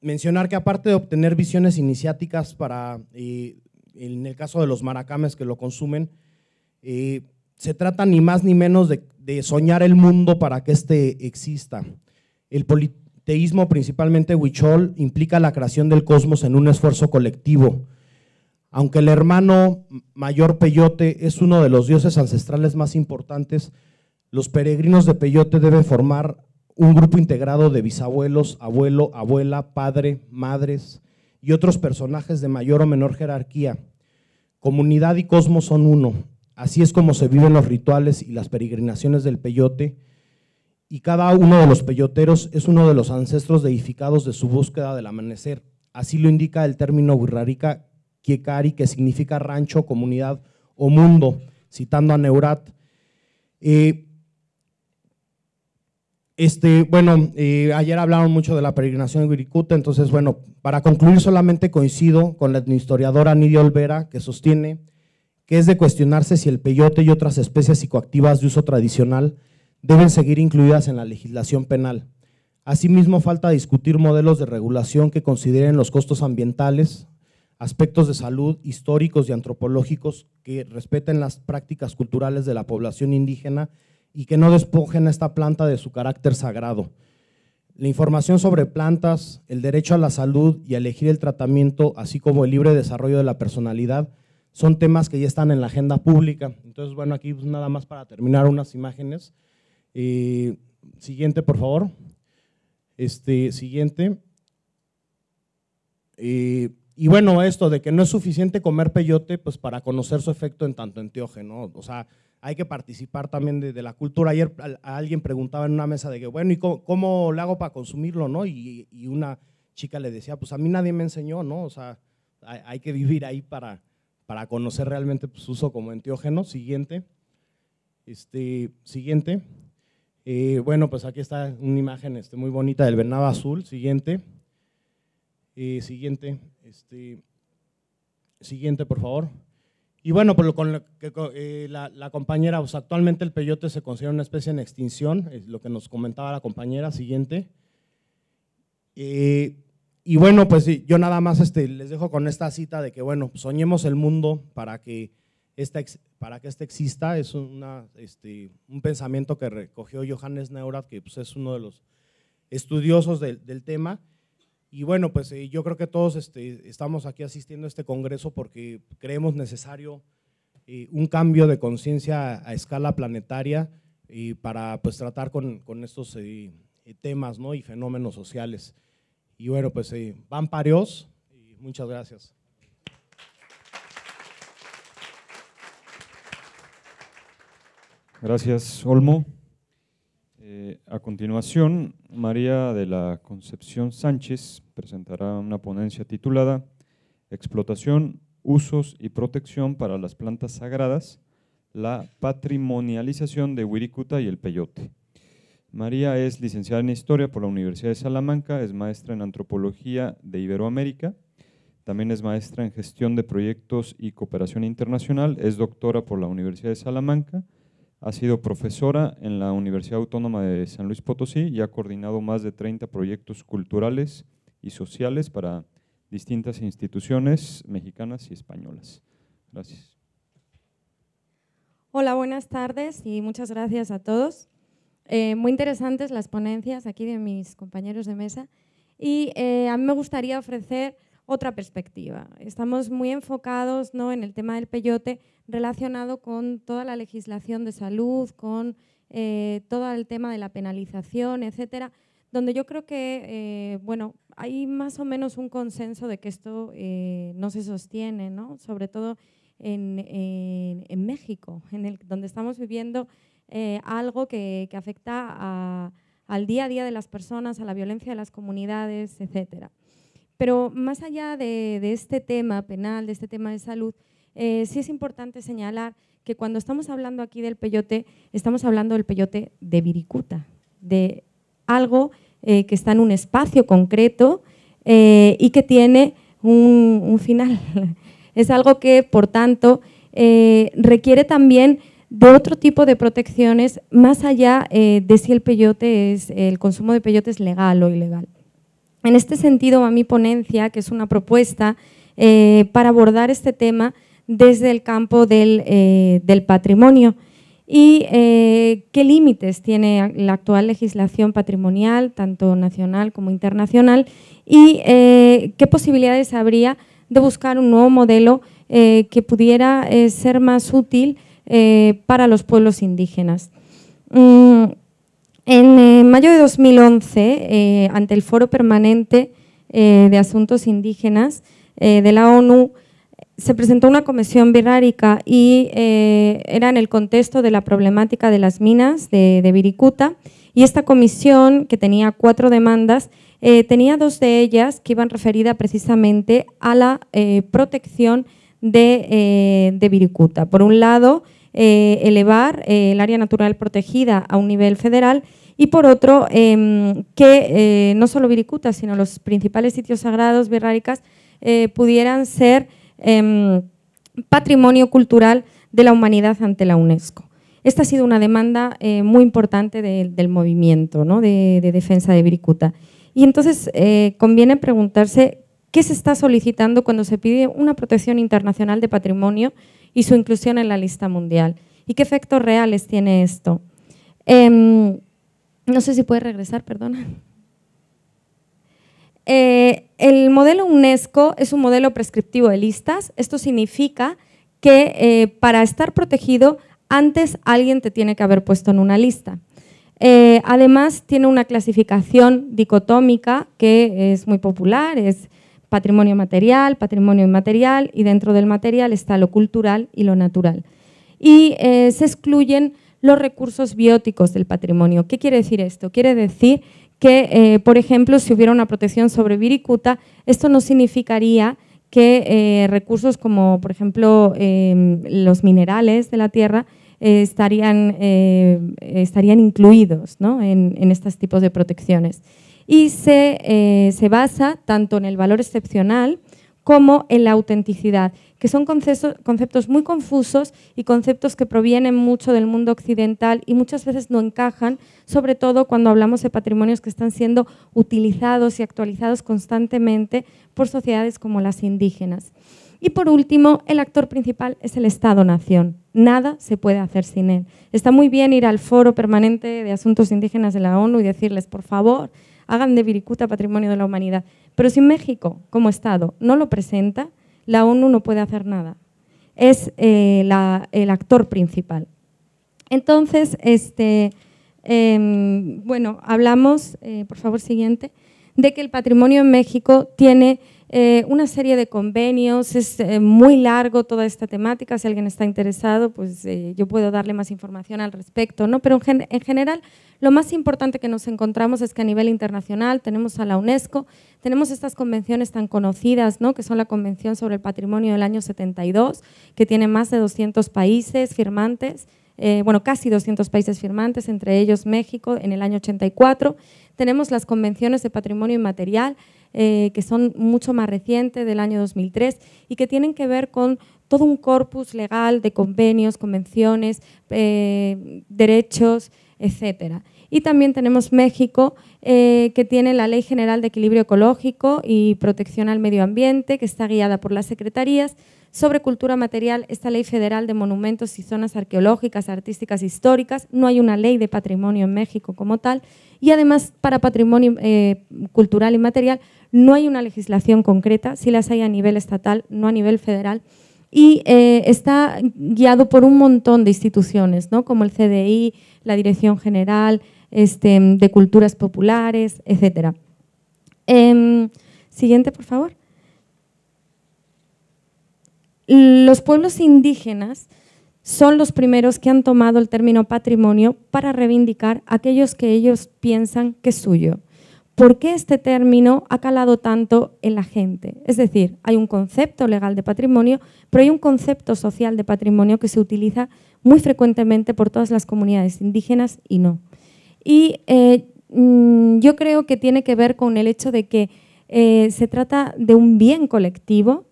mencionar que aparte de obtener visiones iniciáticas para, en el caso de los maracames que lo consumen, se trata ni más ni menos de, soñar el mundo para que éste exista. El, teísmo, principalmente Huichol, implica la creación del cosmos en un esfuerzo colectivo. Aunque el hermano mayor Peyote es uno de los dioses ancestrales más importantes, los peregrinos de Peyote deben formar un grupo integrado de bisabuelos, abuelo, abuela, padre, madres y otros personajes de mayor o menor jerarquía. Comunidad y cosmos son uno. Así es como se viven los rituales y las peregrinaciones del peyote y cada uno de los peyoteros es uno de los ancestros edificados de su búsqueda del amanecer. Así lo indica el término burrarica Kiekari, que significa rancho, comunidad o mundo, citando a Neurat. Eh, este, bueno, eh, ayer hablaron mucho de la peregrinación de Wirikuta, entonces, bueno, para concluir solamente coincido con la historiadora Nidia Olvera, que sostiene que es de cuestionarse si el peyote y otras especies psicoactivas de uso tradicional deben seguir incluidas en la legislación penal. Asimismo, falta discutir modelos de regulación que consideren los costos ambientales, aspectos de salud históricos y antropológicos que respeten las prácticas culturales de la población indígena y que no despojen a esta planta de su carácter sagrado. La información sobre plantas, el derecho a la salud y a elegir el tratamiento, así como el libre desarrollo de la personalidad, son temas que ya están en la agenda pública. Entonces, bueno, aquí pues, nada más para terminar unas imágenes y eh, siguiente, por favor. Este, siguiente. Eh, y bueno, esto de que no es suficiente comer peyote pues para conocer su efecto en tanto enteógeno, o sea, hay que participar también de, la cultura. Ayer alguien preguntaba en una mesa de que, bueno, ¿y cómo, le hago para consumirlo, Y, una chica le decía, pues a mí nadie me enseñó, ¿no? O sea, hay, que vivir ahí para, para conocer realmente pues, su uso como enteógeno. Siguiente. Este, siguiente bueno, pues aquí está una imagen este, muy bonita del venado azul. Siguiente. siguiente. Este, siguiente, por favor. Y bueno, pues con eh, la, que, la, compañera, pues actualmente el peyote se considera una especie en extinción, es lo que nos comentaba la compañera. Siguiente. y bueno, pues yo nada más este, les dejo con esta cita de que, bueno, soñemos el mundo para que para que este exista es una, este, un pensamiento que recogió Johannes Neurath, que pues, es uno de los estudiosos del, tema. Y bueno, pues eh, yo creo que todos este, estamos aquí asistiendo a este congreso porque creemos necesario eh, un cambio de conciencia a, escala planetaria y para pues tratar con, estos eh, temas ¿no? y fenómenos sociales. Y bueno, pues van parios. y muchas gracias. Gracias, Olmo. Eh, a continuación, María de la Concepción Sánchez presentará una ponencia titulada Explotación, usos y protección para las plantas sagradas, la patrimonialización de Wirikuta y el peyote. María es licenciada en Historia por la Universidad de Salamanca, es maestra en Antropología de Iberoamérica, también es maestra en Gestión de Proyectos y Cooperación Internacional, es doctora por la Universidad de Salamanca, ha sido profesora en la Universidad Autónoma de San Luis Potosí y ha coordinado más de 30 proyectos culturales y sociales para distintas instituciones mexicanas y españolas. Gracias. Hola, buenas tardes y muchas gracias a todos. Eh, muy interesantes las ponencias aquí de mis compañeros de mesa y eh, a mí me gustaría ofrecer otra perspectiva. Estamos muy enfocados en el tema del peyote relacionado con toda la legislación de salud, con eh, todo el tema de la penalización, etcétera, donde yo creo que eh, bueno, hay más o menos un consenso de que esto eh, no se sostiene, sobre todo en, México, en el, donde estamos viviendo algo que, afecta al día a día de las personas, a la violencia de las comunidades, etcétera. Pero más allá de, este tema penal, de este tema de salud, eh, sí es importante señalar que cuando estamos hablando aquí del peyote, estamos hablando del peyote de viricuta, de algo eh, que está en un espacio concreto eh, y que tiene un, final. Es algo que, por tanto, requiere también de otro tipo de protecciones más allá de si el peyote es, el consumo de peyote es legal o ilegal. En este sentido, a mi ponencia, que es una propuesta eh, para abordar este tema desde el campo del, eh, patrimonio y eh, qué límites tiene la actual legislación patrimonial, tanto nacional como internacional, y qué posibilidades habría de buscar un nuevo modelo que pudiera ser más útil para los pueblos indígenas. Mm, en eh, mayo de 2011, eh, ante el Foro Permanente eh, de Asuntos Indígenas de la ONU, se presentó una comisión virárica y era en el contexto de la problemática de las minas de, de Viricuta. Y esta comisión, que tenía cuatro demandas, tenía dos de ellas que iban referidas precisamente a la protección de, de Viricuta. Por un lado, eh, elevar eh, el área natural protegida a un nivel federal y por otro em, que eh, no solo Viricuta, sino los principales sitios sagrados birráricas pudieran ser em, patrimonio cultural de la humanidad ante la UNESCO. Esta ha sido una demanda muy importante del movimiento de, defensa de Viricuta. Y entonces conviene preguntarse qué se está solicitando cuando se pide una protección internacional de patrimonio y su inclusión en la lista mundial. ¿Y qué efectos reales tiene esto? Em, no sé si puede regresar, perdona. Eh, el modelo UNESCO es un modelo prescriptivo de listas. Esto significa que eh, para estar protegido, antes alguien te tiene que haber puesto en una lista. Eh, además, tiene una clasificación dicotómica que es muy popular, es patrimonio material, patrimonio inmaterial y dentro del material está lo cultural y lo natural. Y eh, se excluyen los recursos bióticos del patrimonio. ¿Qué quiere decir esto? Quiere decir que, eh, por ejemplo, si hubiera una protección sobre viricuta, esto no significaría que eh, recursos como, por ejemplo, em, los minerales de la tierra estarían, incluidos ¿no? en estos tipos de protecciones y eh, se, basa tanto en el valor excepcional como en la autenticidad, que son conceptos muy confusos y conceptos que provienen mucho del mundo occidental y muchas veces no encajan, sobre todo cuando hablamos de patrimonios que están siendo utilizados y actualizados constantemente por sociedades como las indígenas. Y por último, el actor principal es el Estado-Nación. Nada se puede hacer sin él. Está muy bien ir al foro permanente de asuntos indígenas de la ONU y decirles, por favor, hagan de Viricuta Patrimonio de la Humanidad. Pero si México, como Estado, no lo presenta, la ONU no puede hacer nada. Es eh, el actor principal. Entonces, este, em, bueno, hablamos, eh, por favor, siguiente, de que el patrimonio en México tiene eh, una serie de convenios, es eh, muy largo toda esta temática, si alguien está interesado, pues eh, yo puedo darle más información al respecto, ¿no? pero en, general lo más importante que nos encontramos es que a nivel internacional tenemos a la UNESCO, tenemos estas convenciones tan conocidas, ¿no? que son la Convención sobre el Patrimonio del año 72, que tiene más de 200 países firmantes, bueno, casi 200 países firmantes, entre ellos México en el año 84, tenemos las convenciones de patrimonio inmaterial, eh, que son mucho más recientes, del año 2003, y que tienen que ver con todo un corpus legal de convenios, convenciones, eh, derechos, etcétera. Y también tenemos México, eh, que tiene la Ley General de Equilibrio Ecológico y Protección al Medio Ambiente, que está guiada por las secretarías, sobre cultura material, esta ley federal de monumentos y zonas arqueológicas, artísticas, históricas, no hay una ley de patrimonio en México como tal, y además para patrimonio eh, cultural y material no hay una legislación concreta, sí las hay a nivel estatal, no a nivel federal, y eh, está guiado por un montón de instituciones, ¿no? como el CDI, la Dirección General este, de Culturas Populares, etcétera. Em, siguiente, por favor los pueblos indígenas son los primeros que han tomado el término patrimonio para reivindicar aquellos que ellos piensan que es suyo. ¿Por qué este término ha calado tanto en la gente? Es decir, hay un concepto legal de patrimonio, pero hay un concepto social de patrimonio que se utiliza muy frecuentemente por todas las comunidades indígenas y no. Y eh, mm, yo creo que tiene que ver con el hecho de que eh, se trata de un bien colectivo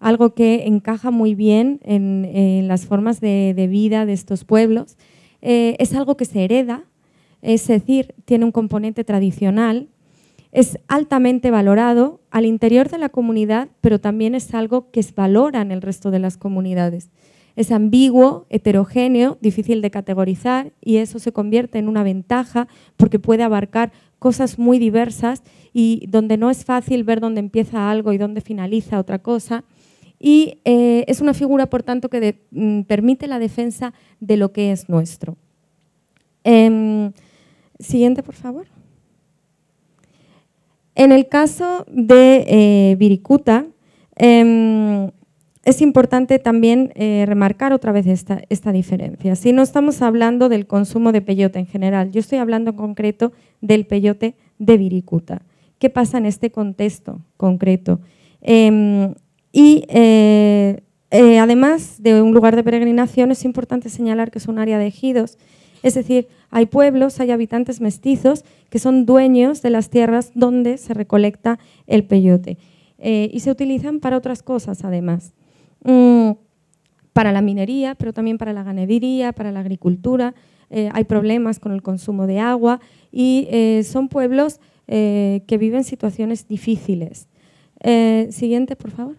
algo que encaja muy bien en, las formas de, vida de estos pueblos. Eh, es algo que se hereda, es decir, tiene un componente tradicional, es altamente valorado al interior de la comunidad, pero también es algo que es valora en el resto de las comunidades. Es ambiguo, heterogéneo, difícil de categorizar y eso se convierte en una ventaja porque puede abarcar cosas muy diversas y donde no es fácil ver dónde empieza algo y dónde finaliza otra cosa y eh, es una figura, por tanto, que mm, permite la defensa de lo que es nuestro. Em, siguiente, por favor. En el caso de eh, Viricuta, em, es importante también eh, remarcar otra vez esta, diferencia. Si no estamos hablando del consumo de peyote en general, yo estoy hablando en concreto del peyote de viricuta. ¿Qué pasa en este contexto concreto? Em, y eh, eh, además de un lugar de peregrinación, es importante señalar que es un área de ejidos, es decir, hay pueblos, hay habitantes mestizos que son dueños de las tierras donde se recolecta el peyote eh, y se utilizan para otras cosas además. Mm, para la minería, pero también para la ganadería, para la agricultura, hay problemas con el consumo de agua y son pueblos que viven situaciones difíciles. siguiente, por favor.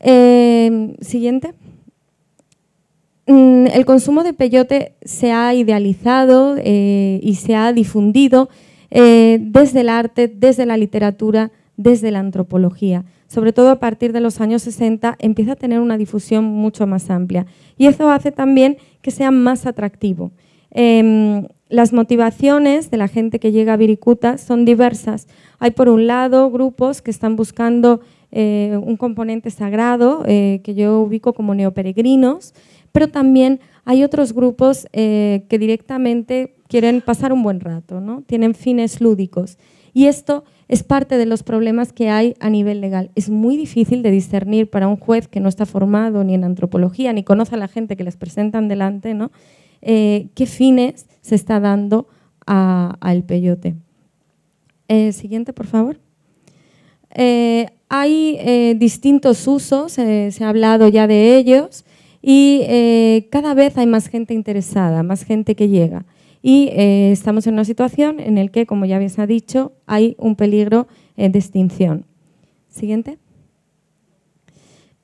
Em, siguiente. Mm, el consumo de peyote se ha idealizado eh, y se ha difundido eh, desde el arte, desde la literatura, desde la antropología. Sobre todo a partir de los años 60 empieza a tener una difusión mucho más amplia. Y eso hace también que sea más atractivo. Em, las motivaciones de la gente que llega a Viricuta son diversas. Hay por un lado grupos que están buscando eh, un componente sagrado eh, que yo ubico como neoperegrinos, pero también hay otros grupos eh, que directamente quieren pasar un buen rato, ¿no? tienen fines lúdicos. Y esto es parte de los problemas que hay a nivel legal. Es muy difícil de discernir para un juez que no está formado ni en antropología, ni conoce a la gente que les presentan delante, ¿no? qué fines se está dando al peyote. siguiente, por favor. Hay eh, distintos usos, eh, se ha hablado ya de ellos, y eh, cada vez hay más gente interesada, más gente que llega. Y estamos en una situación en la que, como ya habéis ha dicho, hay un peligro de extinción. Siguiente.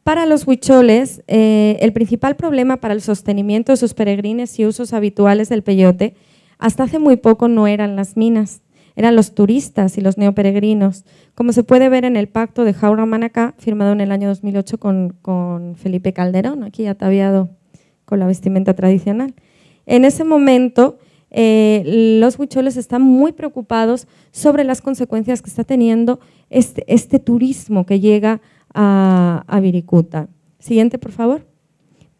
Para los huicholes, el principal problema para el sostenimiento de sus peregrines y usos habituales del peyote hasta hace muy poco no eran las minas eran los turistas y los neoperegrinos, como se puede ver en el pacto de Jaura-Manacá firmado en el año 2008 con, Felipe Calderón, aquí ataviado con la vestimenta tradicional. En ese momento, eh, los huicholes están muy preocupados sobre las consecuencias que está teniendo este, este, turismo que llega a, a, Viricuta. Siguiente, por favor.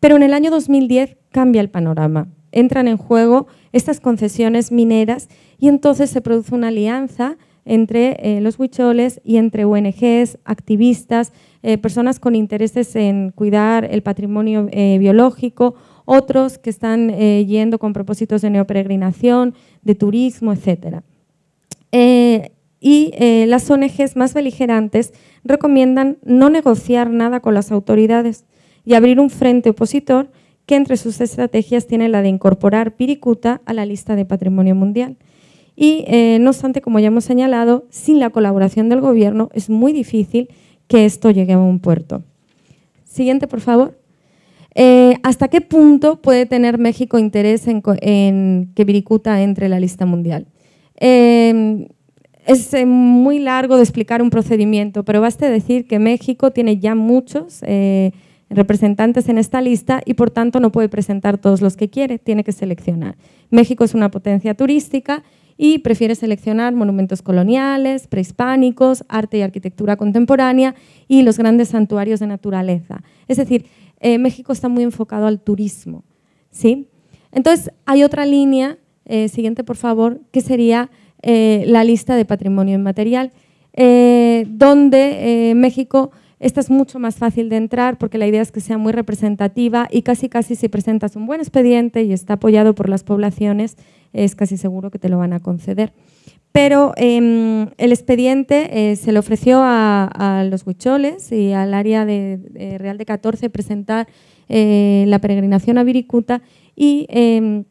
Pero en el año 2010 cambia el panorama. Entran en juego estas concesiones mineras y entonces se produce una alianza entre eh, los huicholes y entre ONGs, activistas, eh, personas con intereses en cuidar el patrimonio eh, biológico, otros que están yendo con propósitos de neoperegrinación, de turismo, etc. y las ONGs más beligerantes recomiendan no negociar nada con las autoridades y abrir un frente opositor que entre sus estrategias tiene la de incorporar Piricuta a la lista de patrimonio mundial. Y eh, no obstante, como ya hemos señalado, sin la colaboración del gobierno es muy difícil que esto llegue a un puerto. Siguiente, por favor. Eh, ¿Hasta qué punto puede tener México interés en, que Piricuta entre la lista mundial? Eh, es muy largo de explicar un procedimiento, pero basta decir que México tiene ya muchos representantes en esta lista y por tanto no puede presentar todos los que quiere, tiene que seleccionar. México es una potencia turística y prefiere seleccionar monumentos coloniales, prehispánicos, arte y arquitectura contemporánea y los grandes santuarios de naturaleza. Es decir, eh, México está muy enfocado al turismo. ¿sí? Entonces, hay otra línea, eh, siguiente por favor, que sería eh, la lista de patrimonio inmaterial, donde México esta es mucho más fácil de entrar porque la idea es que sea muy representativa y casi casi si presentas un buen expediente y está apoyado por las poblaciones, es casi seguro que te lo van a conceder. Pero em, el expediente eh, se le ofreció a, los huicholes y al área de, Real de 14 presentar eh, la peregrinación a Viricuta y em,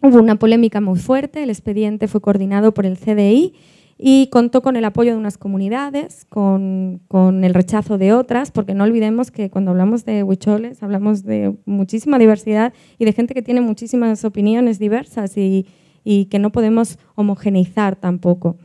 hubo una polémica muy fuerte. El expediente fue coordinado por el CDI y contó con el apoyo de unas comunidades, con, el rechazo de otras, porque no olvidemos que cuando hablamos de huicholes hablamos de muchísima diversidad y de gente que tiene muchísimas opiniones diversas y, que no podemos homogeneizar tampoco.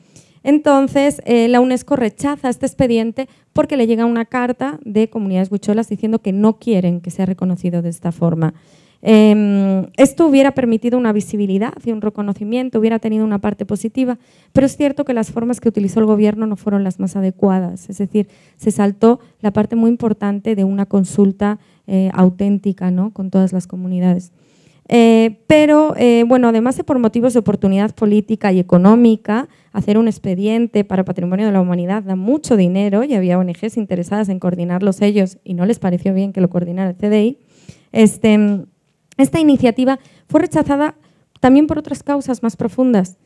Entonces, eh, la UNESCO rechaza este expediente porque le llega una carta de comunidades huicholas diciendo que no quieren que sea reconocido de esta forma. Em, esto hubiera permitido una visibilidad y un reconocimiento, hubiera tenido una parte positiva, pero es cierto que las formas que utilizó el gobierno no fueron las más adecuadas, es decir, se saltó la parte muy importante de una consulta eh, auténtica ¿no? con todas las comunidades. Eh, pero, eh, bueno, además de por motivos de oportunidad política y económica, hacer un expediente para patrimonio de la humanidad da mucho dinero y había ONGs interesadas en coordinarlos ellos y no les pareció bien que lo coordinara el CDI. Este, esta iniciativa fue rechazada también por otras causas más profundas.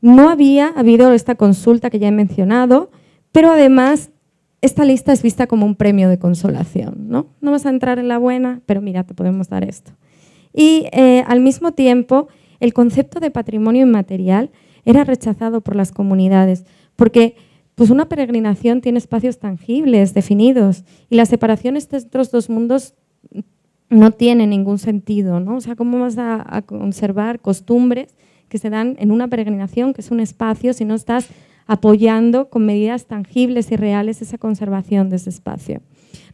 No había habido esta consulta que ya he mencionado, pero además esta lista es vista como un premio de consolación. No, no vas a entrar en la buena, pero mira, te podemos dar esto. Y eh, al mismo tiempo, el concepto de patrimonio inmaterial era rechazado por las comunidades, porque pues una peregrinación tiene espacios tangibles, definidos, y la separación entre estos dos mundos no tiene ningún sentido, ¿no? O sea, ¿cómo vas a, a conservar costumbres que se dan en una peregrinación, que es un espacio, si no estás apoyando con medidas tangibles y reales esa conservación de ese espacio?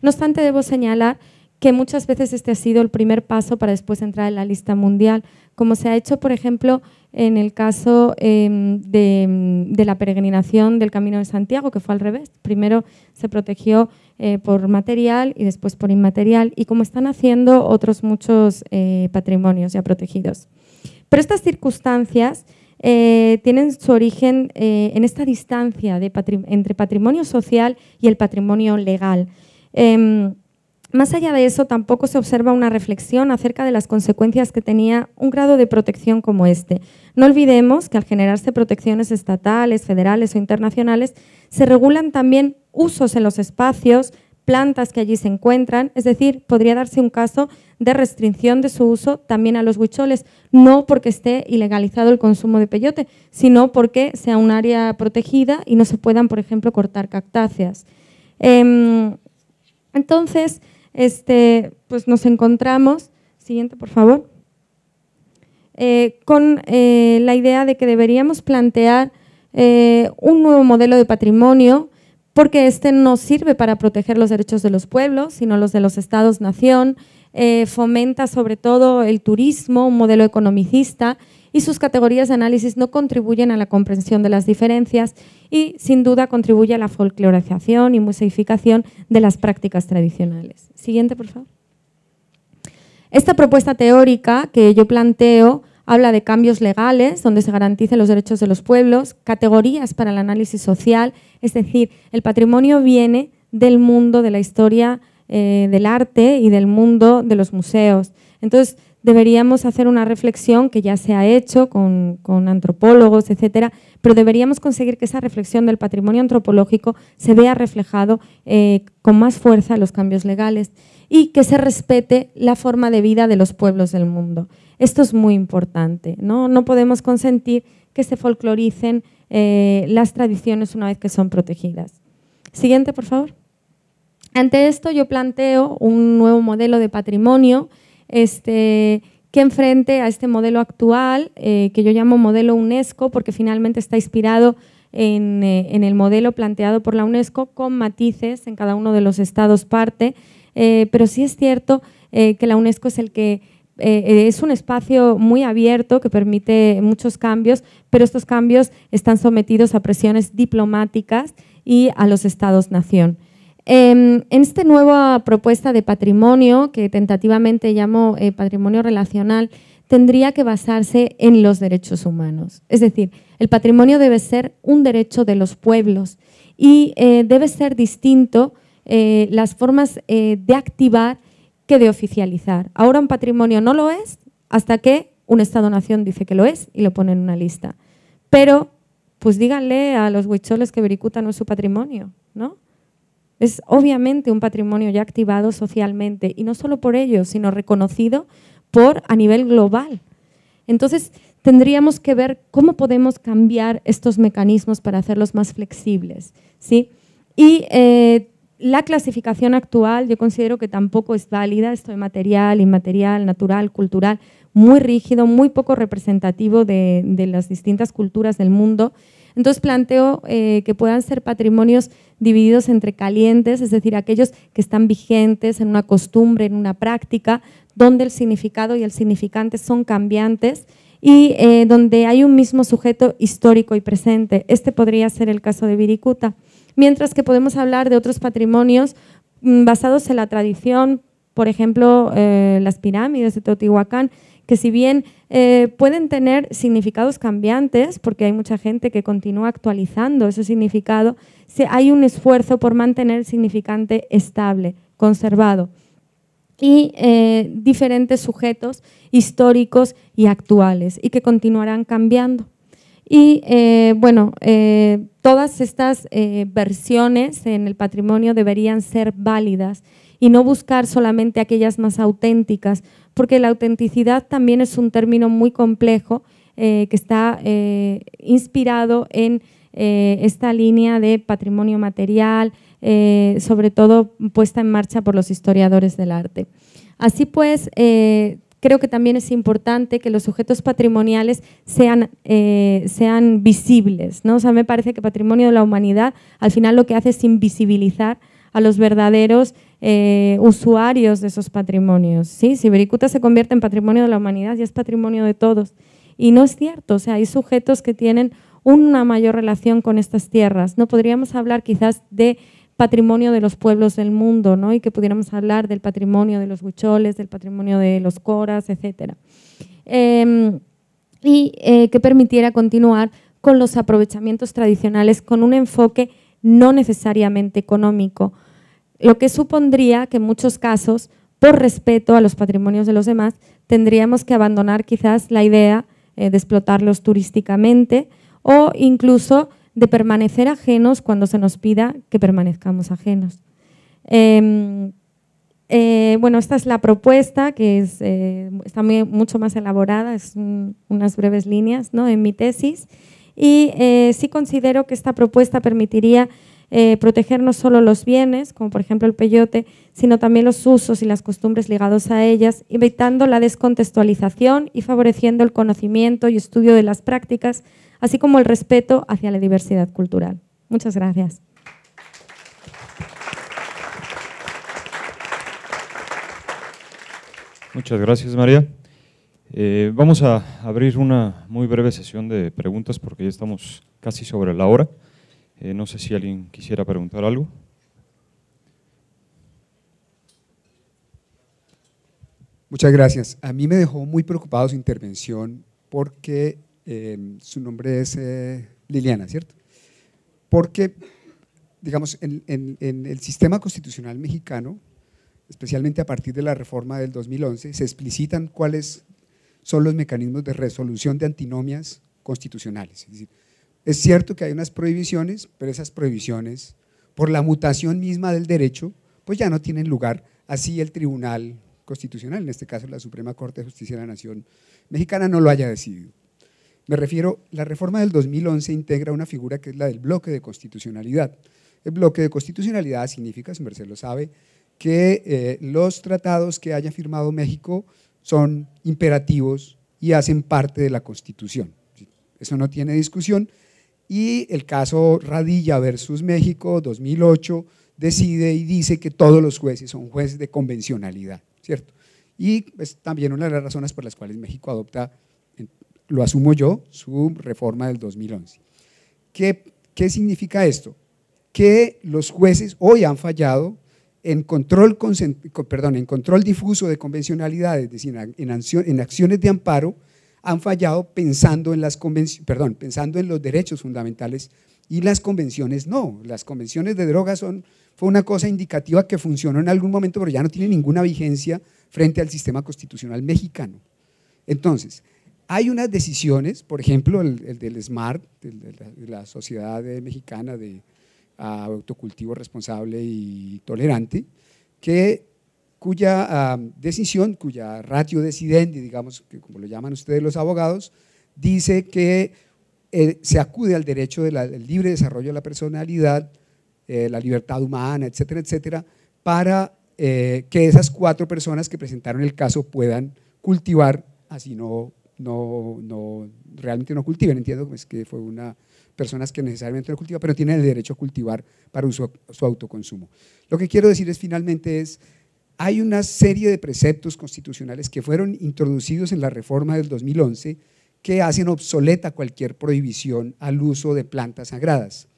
No obstante, debo señalar que muchas veces este ha sido el primer paso para después entrar en la lista mundial, como se ha hecho, por ejemplo, en el caso em, em, de, la peregrinación del Camino de Santiago, que fue al revés. Primero se protegió eh, por material y después por inmaterial, y como están haciendo otros muchos eh, patrimonios ya protegidos. Pero estas circunstancias eh, tienen su origen en esta distancia entre patrimonio social y el patrimonio legal. Em, más allá de eso, tampoco se observa una reflexión acerca de las consecuencias que tenía un grado de protección como este. No olvidemos que al generarse protecciones estatales, federales o internacionales, se regulan también usos en los espacios, plantas que allí se encuentran, es decir, podría darse un caso de restricción de su uso también a los huicholes, no porque esté ilegalizado el consumo de peyote, sino porque sea un área protegida y no se puedan, por ejemplo, cortar cactáceas. Em, entonces, este, pues nos encontramos, siguiente por favor, eh, con eh, la idea de que deberíamos plantear eh, un nuevo modelo de patrimonio, porque este no sirve para proteger los derechos de los pueblos, sino los de los estados-nación, fomenta sobre todo el turismo, un modelo economicista, y sus categorías de análisis no contribuyen a la comprensión de las diferencias y sin duda contribuye a la folclorización y museificación de las prácticas tradicionales. Siguiente, por favor. Esta propuesta teórica que yo planteo habla de cambios legales donde se garanticen los derechos de los pueblos, categorías para el análisis social, es decir, el patrimonio viene del mundo de la historia eh, del arte y del mundo de los museos. Entonces, deberíamos hacer una reflexión que ya se ha hecho con, antropólogos, etcétera, pero deberíamos conseguir que esa reflexión del patrimonio antropológico se vea reflejado eh, con más fuerza en los cambios legales y que se respete la forma de vida de los pueblos del mundo. Esto es muy importante, no, podemos consentir que se folcloricen eh, las tradiciones una vez que son protegidas. Siguiente, por favor. Ante esto yo planteo un nuevo modelo de patrimonio este, que enfrente a este modelo actual, eh, que yo llamo modelo UNESCO, porque finalmente está inspirado eh, en, el modelo planteado por la UNESCO, con matices en cada uno de los estados parte, eh, pero sí es cierto que la UNESCO es el que es un espacio muy abierto que permite muchos cambios, pero estos cambios están sometidos a presiones diplomáticas y a los estados-nación. Em, en esta nueva propuesta de patrimonio, que tentativamente llamo eh, patrimonio relacional, tendría que basarse en los derechos humanos. Es decir, el patrimonio debe ser un derecho de los pueblos y eh, debe ser distinto eh, las formas de activar que de oficializar. Ahora un patrimonio no lo es hasta que un Estado-nación dice que lo es y lo pone en una lista. Pero, pues díganle a los huicholes que vericutan no es su patrimonio, ¿no? Es obviamente un patrimonio ya activado socialmente y no solo por ello, sino reconocido por a nivel global. Entonces, tendríamos que ver cómo podemos cambiar estos mecanismos para hacerlos más flexibles. ¿sí? Y eh, la clasificación actual yo considero que tampoco es válida, esto de material, inmaterial, natural, cultural, muy rígido, muy poco representativo de, de las distintas culturas del mundo entonces planteo eh, que puedan ser patrimonios divididos entre calientes, es decir, aquellos que están vigentes en una costumbre, en una práctica, donde el significado y el significante son cambiantes y eh, donde hay un mismo sujeto histórico y presente. Este podría ser el caso de Viricuta. Mientras que podemos hablar de otros patrimonios mm, basados en la tradición, por ejemplo, eh, las pirámides de Teotihuacán, que si bien eh, pueden tener significados cambiantes, porque hay mucha gente que continúa actualizando ese significado, hay un esfuerzo por mantener el significante estable, conservado, y eh, diferentes sujetos históricos y actuales, y que continuarán cambiando. Y eh, bueno, todas estas versiones en el patrimonio deberían ser válidas y no buscar solamente aquellas más auténticas, porque la autenticidad también es un término muy complejo eh, que está eh, inspirado en eh, esta línea de patrimonio material, sobre todo puesta en marcha por los historiadores del arte. Así pues, creo que también es importante que los sujetos patrimoniales sean, sean visibles. ¿no? O sea, me parece que patrimonio de la humanidad al final lo que hace es invisibilizar a los verdaderos eh, usuarios de esos patrimonios. Si Vericuta se convierte en patrimonio de la humanidad, ya es patrimonio de todos. Y no es cierto, o sea, hay sujetos que tienen una mayor relación con estas tierras. No podríamos hablar quizás de patrimonio de los pueblos del mundo, ¿no? Y que pudiéramos hablar del patrimonio de los gucholes, del patrimonio de los coras, etcétera. Em, y eh, que permitiera continuar con los aprovechamientos tradicionales con un enfoque no necesariamente económico, lo que supondría que en muchos casos, por respeto a los patrimonios de los demás, tendríamos que abandonar quizás la idea eh, de explotarlos turísticamente o incluso de permanecer ajenos cuando se nos pida que permanezcamos ajenos. Em, eh, bueno, esta es la propuesta que eh, está mucho más elaborada, es unas breves líneas ¿no? en mi tesis y sí considero que esta propuesta permitiría eh, proteger no solo los bienes, como por ejemplo el peyote, sino también los usos y las costumbres ligados a ellas, evitando la descontextualización y favoreciendo el conocimiento y estudio de las prácticas, así como el respeto hacia la diversidad cultural. Muchas gracias. Muchas gracias, María. Eh, vamos a abrir una muy breve sesión de preguntas porque ya estamos casi sobre la hora. Eh, no sé si alguien quisiera preguntar algo. Muchas gracias. A mí me dejó muy preocupado su intervención porque em, su nombre es eh, Liliana, ¿cierto? Porque, digamos, en, el sistema constitucional mexicano, especialmente a partir de la reforma del 2011, se explicitan cuáles son los mecanismos de resolución de antinomias constitucionales. Es decir, es cierto que hay unas prohibiciones, pero esas prohibiciones, por la mutación misma del derecho, pues ya no tienen lugar. Así el Tribunal Constitucional, en este caso la Suprema Corte de Justicia de la Nación Mexicana, no lo haya decidido. Me refiero, la reforma del 2011 integra una figura que es la del bloque de constitucionalidad. El bloque de constitucionalidad significa, si Merced lo sabe, que eh, los tratados que haya firmado México son imperativos y hacen parte de la Constitución. Eso no tiene discusión y el caso Radilla versus México 2008 decide y dice que todos los jueces son jueces de convencionalidad, ¿cierto? Y es pues, también una de las razones por las cuales México adopta, lo asumo yo, su reforma del 2011. ¿Qué, qué significa esto? Que los jueces hoy han fallado en control, perdón, en control difuso de convencionalidades, es decir, en acciones de amparo, han fallado pensando en, las perdón, pensando en los derechos fundamentales y las convenciones no. Las convenciones de drogas son, fue una cosa indicativa que funcionó en algún momento, pero ya no tiene ninguna vigencia frente al sistema constitucional mexicano. Entonces, hay unas decisiones, por ejemplo, el, del SMART, de la, Sociedad Mexicana de ah, Autocultivo Responsable y Tolerante, que cuya ah, decisión, cuya ratio decidendi, digamos, como lo llaman ustedes los abogados, dice que eh, se acude al derecho del libre desarrollo de la personalidad, eh, la libertad humana, etcétera, etcétera, para eh, que esas cuatro personas que presentaron el caso puedan cultivar, así no, no, no realmente no cultiven, entiendo es pues, que fue una personas que necesariamente no cultivan, pero tienen el derecho a cultivar para su autoconsumo. Lo que quiero decir es finalmente es hay una serie de preceptos constitucionales que fueron introducidos en la reforma del 2011 que hacen obsoleta cualquier prohibición al uso de plantas sagradas.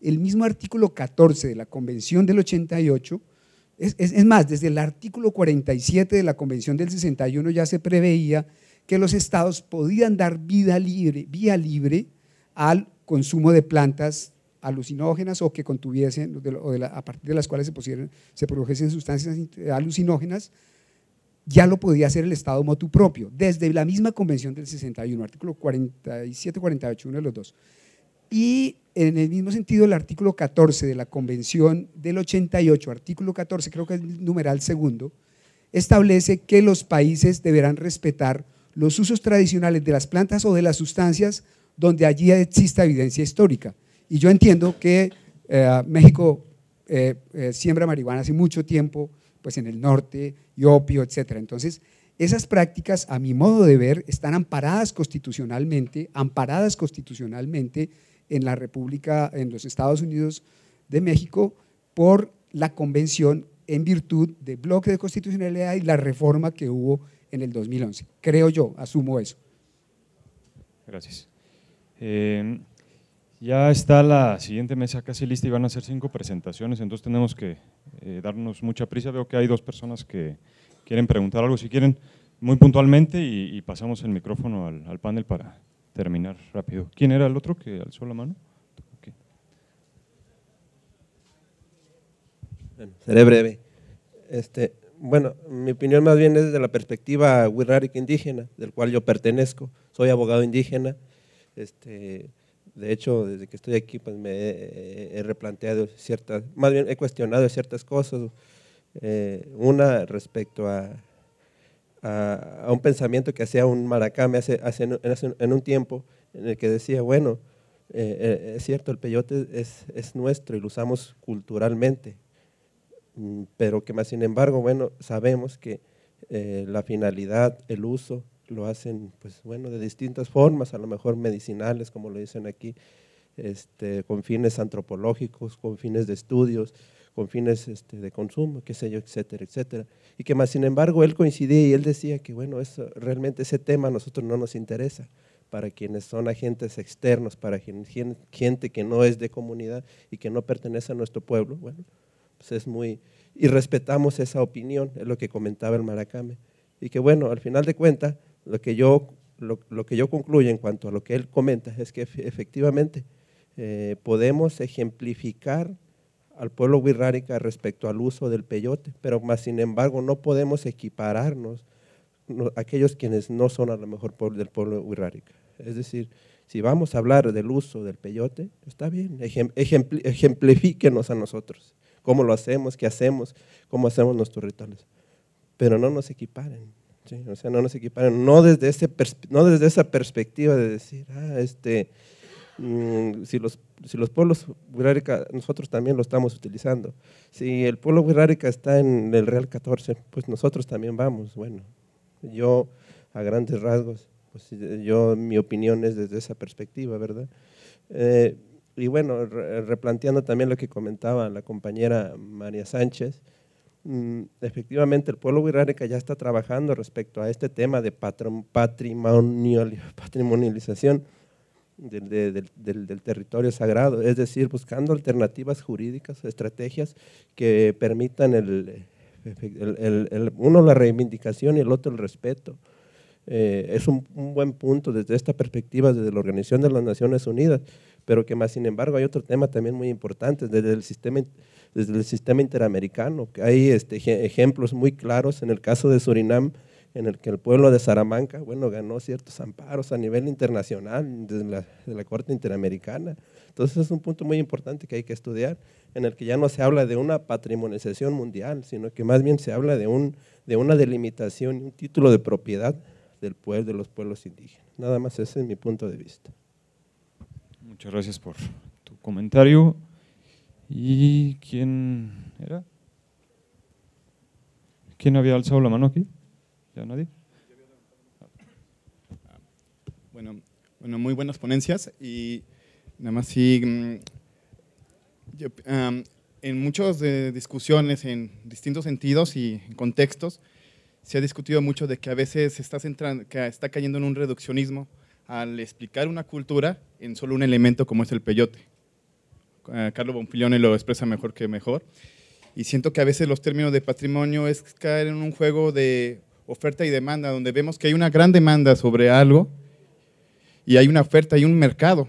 El mismo artículo 14 de la Convención del 88, es, más, desde el artículo 47 de la Convención del 61 ya se preveía que los estados podían dar vida libre, vía libre al consumo de plantas alucinógenas o que contuviesen, o a partir de las cuales se, se produjesen sustancias eh, alucinógenas, ya lo podía hacer el Estado motu propio, desde la misma convención del 61, artículo 47, 48, uno de los dos. Y en el mismo sentido, el artículo 14 de la convención del 88, artículo 14, creo que es el numeral segundo, establece que los países deberán respetar los usos tradicionales de las plantas o de las sustancias donde allí exista evidencia histórica. Y yo entiendo que eh, México eh, eh, siembra marihuana hace mucho tiempo, pues en el norte, y opio, etcétera. Entonces, esas prácticas, a mi modo de ver, están amparadas constitucionalmente, amparadas constitucionalmente en la República, en los Estados Unidos de México, por la convención en virtud de bloque de constitucionalidad y la reforma que hubo en el 2011. Creo yo, asumo eso. Gracias. Eh, ya está la siguiente mesa casi lista y van a ser cinco presentaciones, entonces tenemos que eh, darnos mucha prisa. Veo que hay dos personas que quieren preguntar algo, si quieren, muy puntualmente y, pasamos el micrófono al, panel para terminar rápido. ¿Quién era el otro que alzó la mano? seré breve. Este, bueno, mi opinión más bien es desde la perspectiva wixárika indígena, del cual yo pertenezco. Soy abogado indígena. Este, de hecho, desde que estoy aquí, pues me he, replanteado ciertas, más bien he cuestionado ciertas cosas. Eh, una respecto a, un pensamiento que hacía un maracame hace, en, un tiempo, en el que decía, bueno, eh, eh, es cierto, el peyote es, es nuestro y lo usamos culturalmente, mm, pero que más sin embargo, bueno, sabemos que la finalidad, el uso, lo hacen, pues bueno, de distintas formas, a lo mejor medicinales, como lo dicen aquí, este, con fines antropológicos, con fines de estudios, con fines este, de consumo, qué sé yo, etcétera, etcétera. Y que más, sin embargo, él coincidía y él decía que, bueno, eso, realmente ese tema a nosotros no nos interesa para quienes son agentes externos, para gente que no es de comunidad y que no pertenece a nuestro pueblo, bueno, pues es muy… y respetamos esa opinión, es lo que comentaba el Maracame. Y que bueno, al final de cuentas, lo que yo, lo, que yo concluyo en cuanto a lo que él comenta es que efectivamente eh, podemos ejemplificar al pueblo wirrárica respecto al uso del peyote, pero más sin embargo no podemos equipararnos a aquellos quienes no son a lo mejor del pueblo wirrárica. Es decir, si vamos a hablar del uso del peyote, está bien, ejempl ejemplifíquenos a nosotros, cómo lo hacemos, qué hacemos, cómo hacemos nuestros rituales, pero no nos equiparen, o sea, no nos equiparan, no desde, ese no desde esa perspectiva de decir, ah, este, mm, si, los, si los pueblos nosotros también lo estamos utilizando. Si el pueblo wixárika está en el Real 14, pues nosotros también vamos. Bueno, yo a grandes rasgos, pues yo, mi opinión es desde esa perspectiva, ¿verdad? Eh, y bueno, replanteando también lo que comentaba la compañera María Sánchez, Mm, efectivamente el pueblo wixárika ya está trabajando respecto a este tema de patrimonialización del, del, territorio sagrado, es decir, buscando alternativas jurídicas, estrategias que permitan el, el, uno la reivindicación y el otro el respeto. Eh, es un, un, buen punto desde esta perspectiva, desde la Organización de las Naciones Unidas, pero que más sin embargo hay otro tema también muy importante, desde el sistema desde el sistema interamericano. que Hay este, ejemplos muy claros en el caso de Surinam, en el que el pueblo de Saramanca, bueno, ganó ciertos amparos a nivel internacional desde la, Corte Interamericana. Entonces es un punto muy importante que hay que estudiar, en el que ya no se habla de una patrimonización mundial, sino que más bien se habla de, un, de una delimitación, un título de propiedad del pueblo, de los pueblos indígenas. Nada más ese es mi punto de vista. Muchas gracias por tu comentario. ¿Y quién era? ¿Quién había alzado la mano aquí? ¿Ya nadie? Bueno, bueno muy buenas ponencias y nada más sí. Mm, en muchas de discusiones, en distintos sentidos y contextos, se ha discutido mucho de que a veces está, que está cayendo en un reduccionismo al explicar una cultura en solo un elemento como es el peyote. Eh, Carlos Bonfilione lo expresa mejor que mejor. Y siento que a veces los términos de patrimonio es caer en un juego de oferta y demanda, donde vemos que hay una gran demanda sobre algo y hay una oferta y un mercado.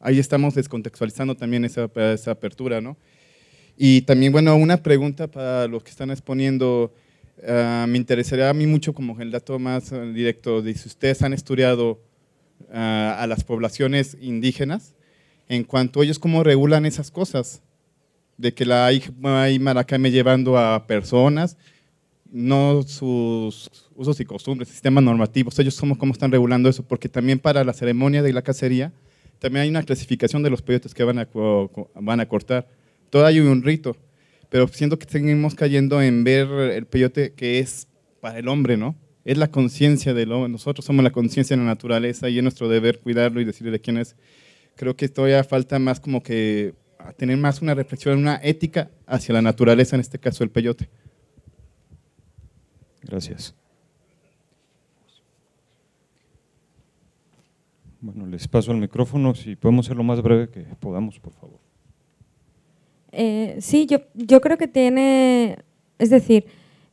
Ahí estamos descontextualizando también esa, apertura, Y también, bueno, una pregunta para los que están exponiendo. Ah, me interesaría a mí mucho como el dato más eh, directo de si ustedes han estudiado ah, a las poblaciones indígenas en cuanto a ellos cómo regulan esas cosas, de que la hay maracame llevando a personas, no sus usos y costumbres, sistemas normativos, ellos cómo cómo están regulando eso, porque también para la ceremonia de la cacería también hay una clasificación de los peyotes que van a, van a cortar. Todo hay un rito, pero siento que seguimos cayendo en ver el peyote que es para el hombre, ¿no? Es la conciencia del hombre, nosotros somos la conciencia de la naturaleza y es nuestro deber cuidarlo y decirle de quién es. Creo que todavía falta más como que ah, tener más una reflexión, una ética hacia la naturaleza, en este caso el peyote. Gracias. Bueno, les paso el micrófono, si podemos ser lo más breve que podamos, por favor. Eh, sí, yo, yo creo que tiene, es decir,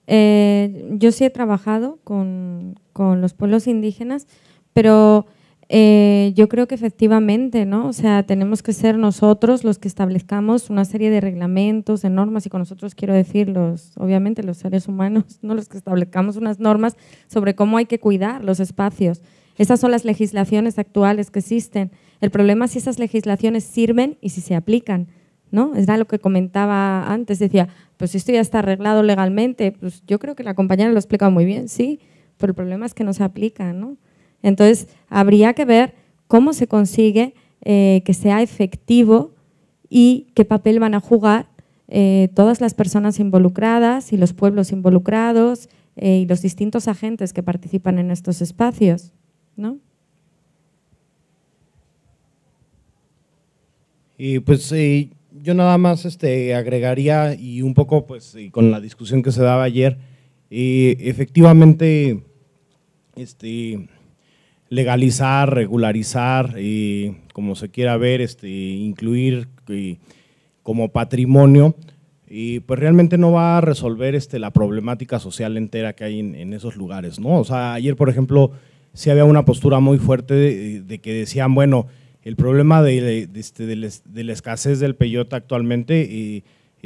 eh, yo sí he trabajado con, con los pueblos indígenas, pero eh, yo creo que efectivamente, ¿no? O sea, tenemos que ser nosotros los que establezcamos una serie de reglamentos, de normas, y con nosotros quiero decir los, obviamente, los seres humanos, ¿no? Los que establezcamos unas normas sobre cómo hay que cuidar los espacios. Esas son las legislaciones actuales que existen. El problema es si esas legislaciones sirven y si se aplican, ¿no? Es lo que comentaba antes, decía, pues esto ya está arreglado legalmente, pues yo creo que la compañera lo ha explicado muy bien, sí, pero el problema es que no se aplica, ¿no? Entonces, habría que ver cómo se consigue eh, que sea efectivo y qué papel van a jugar eh, todas las personas involucradas y los pueblos involucrados eh, y los distintos agentes que participan en estos espacios. ¿no? Y pues yo nada más este, agregaría y un poco pues con la discusión que se daba ayer, efectivamente este, legalizar, regularizar y como se quiera ver, este, incluir como patrimonio y pues realmente no va a resolver este, la problemática social entera que hay en, esos lugares, ¿no? sea, ayer, por ejemplo, sí había una postura muy fuerte de, que decían, bueno, el problema de, este, la escasez del peyote actualmente y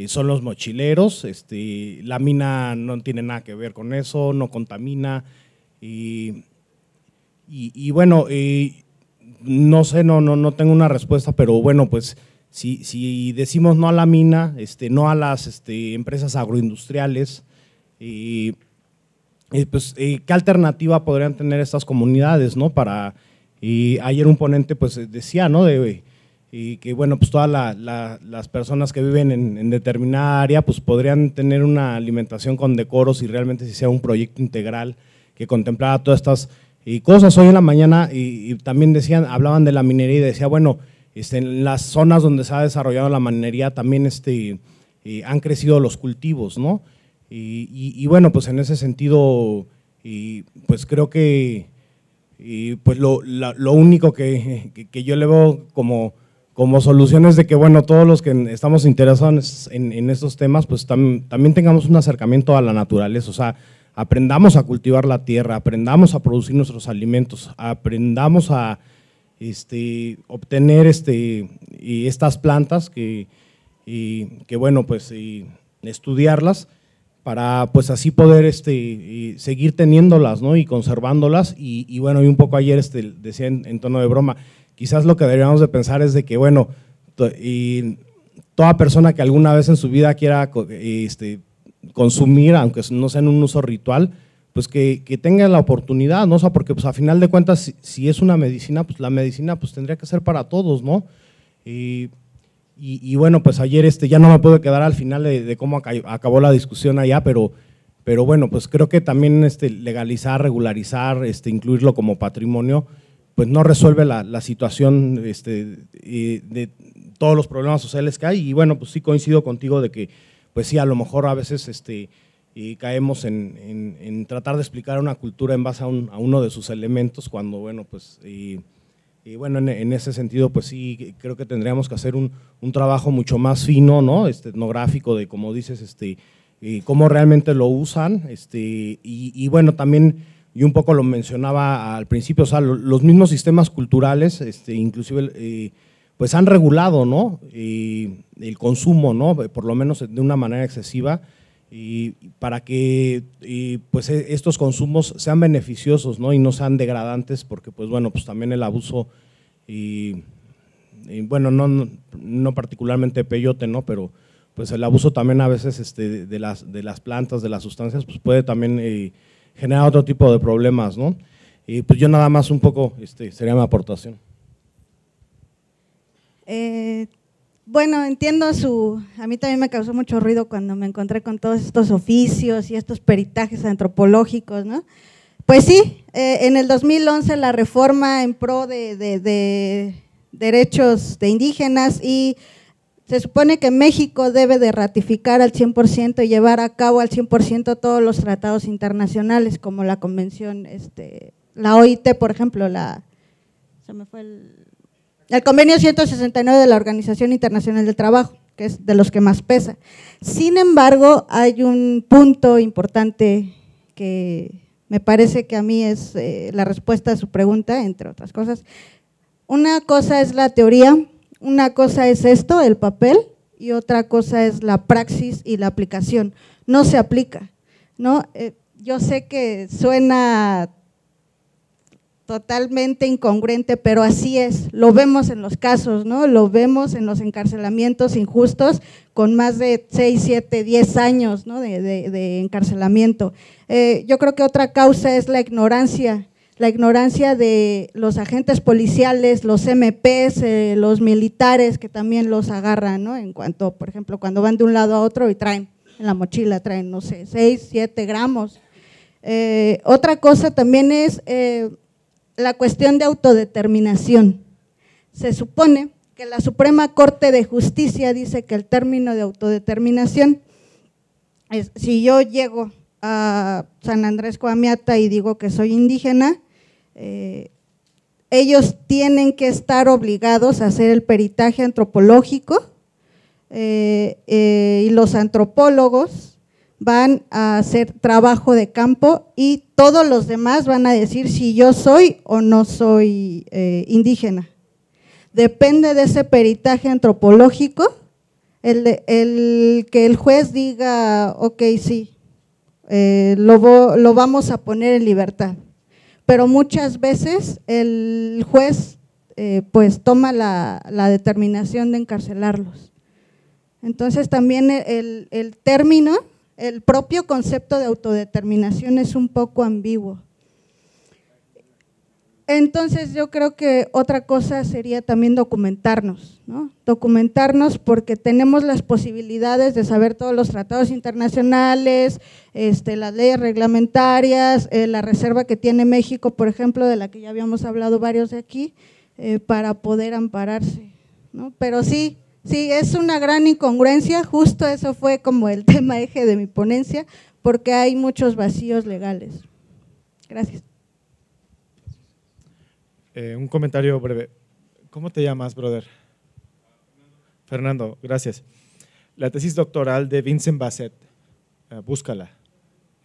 son los mochileros, este, la mina no tiene nada que ver con eso, no contamina y y, bueno, eh, no sé, no, no, no tengo una respuesta, pero bueno, pues si, si decimos no a la mina, este, no a las este, empresas agroindustriales, eh, eh, pues, ¿qué alternativa podrían tener estas comunidades, no? Para, y ayer un ponente pues decía, ¿no? De, y que bueno, pues todas las personas que viven en, en, determinada área pues podrían tener una alimentación con decoros y realmente si sea un proyecto integral que contemplara todas estas y cosas hoy en la mañana y, también decían, hablaban de la minería y decía, bueno, este, en las zonas donde se ha desarrollado la minería también este, han crecido los cultivos, ¿no? Y, bueno, pues en ese sentido, pues creo que pues lo, único que, yo le veo como, como solución es de que, bueno, todos los que estamos interesados en, estos temas, pues también tengamos un acercamiento a la naturaleza, o sea, aprendamos a cultivar la tierra, aprendamos a producir nuestros alimentos, aprendamos a este, obtener este, estas plantas que, y, que bueno, pues estudiarlas para pues así poder este, seguir teniéndolas ¿no? y conservándolas. Y, y, bueno, y un poco ayer este, decía en, tono de broma, quizás lo que deberíamos de pensar es de que, bueno, y toda persona que alguna vez en su vida quiera este, consumir, aunque no sea en un uso ritual, pues que, tenga la oportunidad, ¿no? porque pues a final de cuentas, si, es una medicina, pues la medicina pues tendría que ser para todos, ¿no? Y, bueno, pues ayer este, ya no me puedo quedar al final de, cómo acabó la discusión allá, pero, pero bueno, pues creo que también este, legalizar, regularizar, este, incluirlo como patrimonio, pues no resuelve la, situación este, eh, de todos los problemas sociales que hay. Y bueno, pues sí coincido contigo de que pues sí, a lo mejor a veces este, caemos en, tratar de explicar una cultura en base a, uno de sus elementos cuando, bueno, pues, y, bueno, en, ese sentido, pues sí, creo que tendríamos que hacer un, trabajo mucho más fino, ¿no? Este, etnográfico de, como dices, este, cómo realmente lo usan, este, y, bueno, también, yo un poco lo mencionaba al principio, o sea, los mismos sistemas culturales, este, inclusive… el eh, pues han regulado, ¿no? el consumo, ¿no? Por lo menos de una manera excesiva y para que pues e, estos consumos sean beneficiosos, ¿no? Y no sean degradantes porque pues bueno, pues también el abuso y, bueno, no, no particularmente peyote, ¿no? Pero pues el abuso también a veces este, de, las, de las plantas, de las sustancias, pues puede también eh, generar otro tipo de problemas, ¿no? Y pues yo nada más un poco, este, sería mi aportación. Eh, bueno, entiendo su... A mí también me causó mucho ruido cuando me encontré con todos estos oficios y estos peritajes antropológicos, ¿no? Pues sí, eh, en el 2011 la reforma en pro de, derechos de indígenas y se supone que México debe de ratificar al 100% y llevar a cabo al 100% todos los tratados internacionales, como la convención, este, la OIT, por ejemplo, la, se me fue el, el convenio 169 de la Organización Internacional del Trabajo, que es de los que más pesa. Sin embargo, hay un punto importante que me parece que a mí es eh, la respuesta a su pregunta, entre otras cosas. Una cosa es la teoría, una cosa es esto, el papel, y otra cosa es la praxis y la aplicación. No se aplica, ¿no? Eh, yo sé que suena totalmente incongruente, pero así es. Lo vemos en los casos, ¿no? Lo vemos en los encarcelamientos injustos con más de 6, 7, 10 años de, encarcelamiento. Eh, yo creo que otra causa es la ignorancia, la ignorancia de los agentes policiales, los MPs, eh, los militares que también los agarran, ¿no? En cuanto, por ejemplo, cuando van de un lado a otro y traen en la mochila, traen, no sé, 6, 7 gramos. Eh, otra cosa también es la cuestión de autodeterminación. Se supone que la Suprema Corte de Justicia dice que el término de autodeterminación es, si yo llego a San Andrés Coamiata y digo que soy indígena, eh, ellos tienen que estar obligados a hacer el peritaje antropológico eh, eh, y los antropólogos van a hacer trabajo de campo y todos los demás van a decir si yo soy o no soy eh, indígena. Depende de ese peritaje antropológico, el, que el juez diga, ok, sí, eh, lo, vamos a poner en libertad. Pero muchas veces el juez eh, pues toma la, determinación de encarcelarlos. Entonces también el término el propio concepto de autodeterminación es un poco ambiguo. Entonces yo creo que otra cosa sería también documentarnos, ¿no? Documentarnos porque tenemos las posibilidades de saber todos los tratados internacionales, este, las leyes reglamentarias, eh, la reserva que tiene México, por ejemplo, de la que ya habíamos hablado varios de aquí, eh, para poder ampararse, ¿no? Pero sí, Sí, es una gran incongruencia, justo eso fue como el tema eje de mi ponencia, porque hay muchos vacíos legales. Gracias. Eh, un comentario breve. ¿Cómo te llamas, brother? Fernando, gracias. La tesis doctoral de Vincent Bassett, eh, búscala.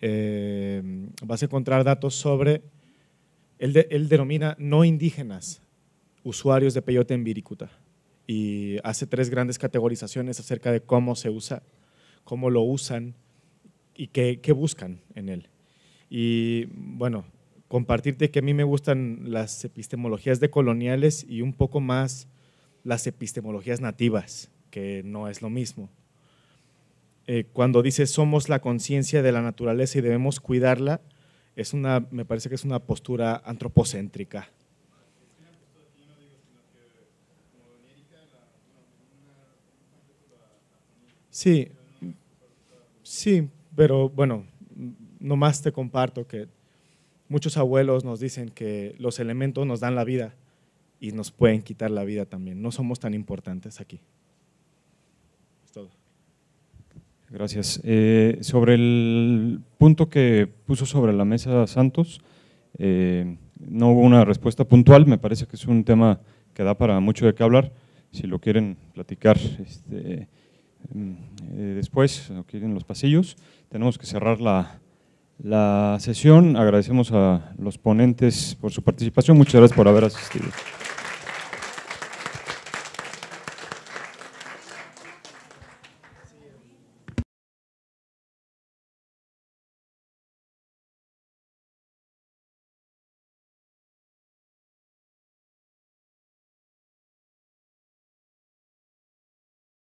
Eh, vas a encontrar datos sobre, él, él denomina no indígenas, usuarios de peyote en Viricuta y hace tres grandes categorizaciones acerca de cómo se usa, cómo lo usan y qué, buscan en él. Y bueno, compartirte que a mí me gustan las epistemologías decoloniales y un poco más las epistemologías nativas, que no es lo mismo. Eh, cuando dice somos la conciencia de la naturaleza y debemos cuidarla, es me parece que es una postura antropocéntrica Sí, sí, pero bueno, nomás te comparto que muchos abuelos nos dicen que los elementos nos dan la vida y nos pueden quitar la vida también. No somos tan importantes aquí. Gracias. Eh, sobre el punto que puso sobre la mesa Santos, eh, no hubo una respuesta puntual, me parece que es un tema que da para mucho de qué hablar, si lo quieren platicar. Este, Mm, eh, después, aquí en los pasillos, tenemos que cerrar la, la sesión. Agradecemos a los ponentes por su participación. Muchas gracias por haber asistido.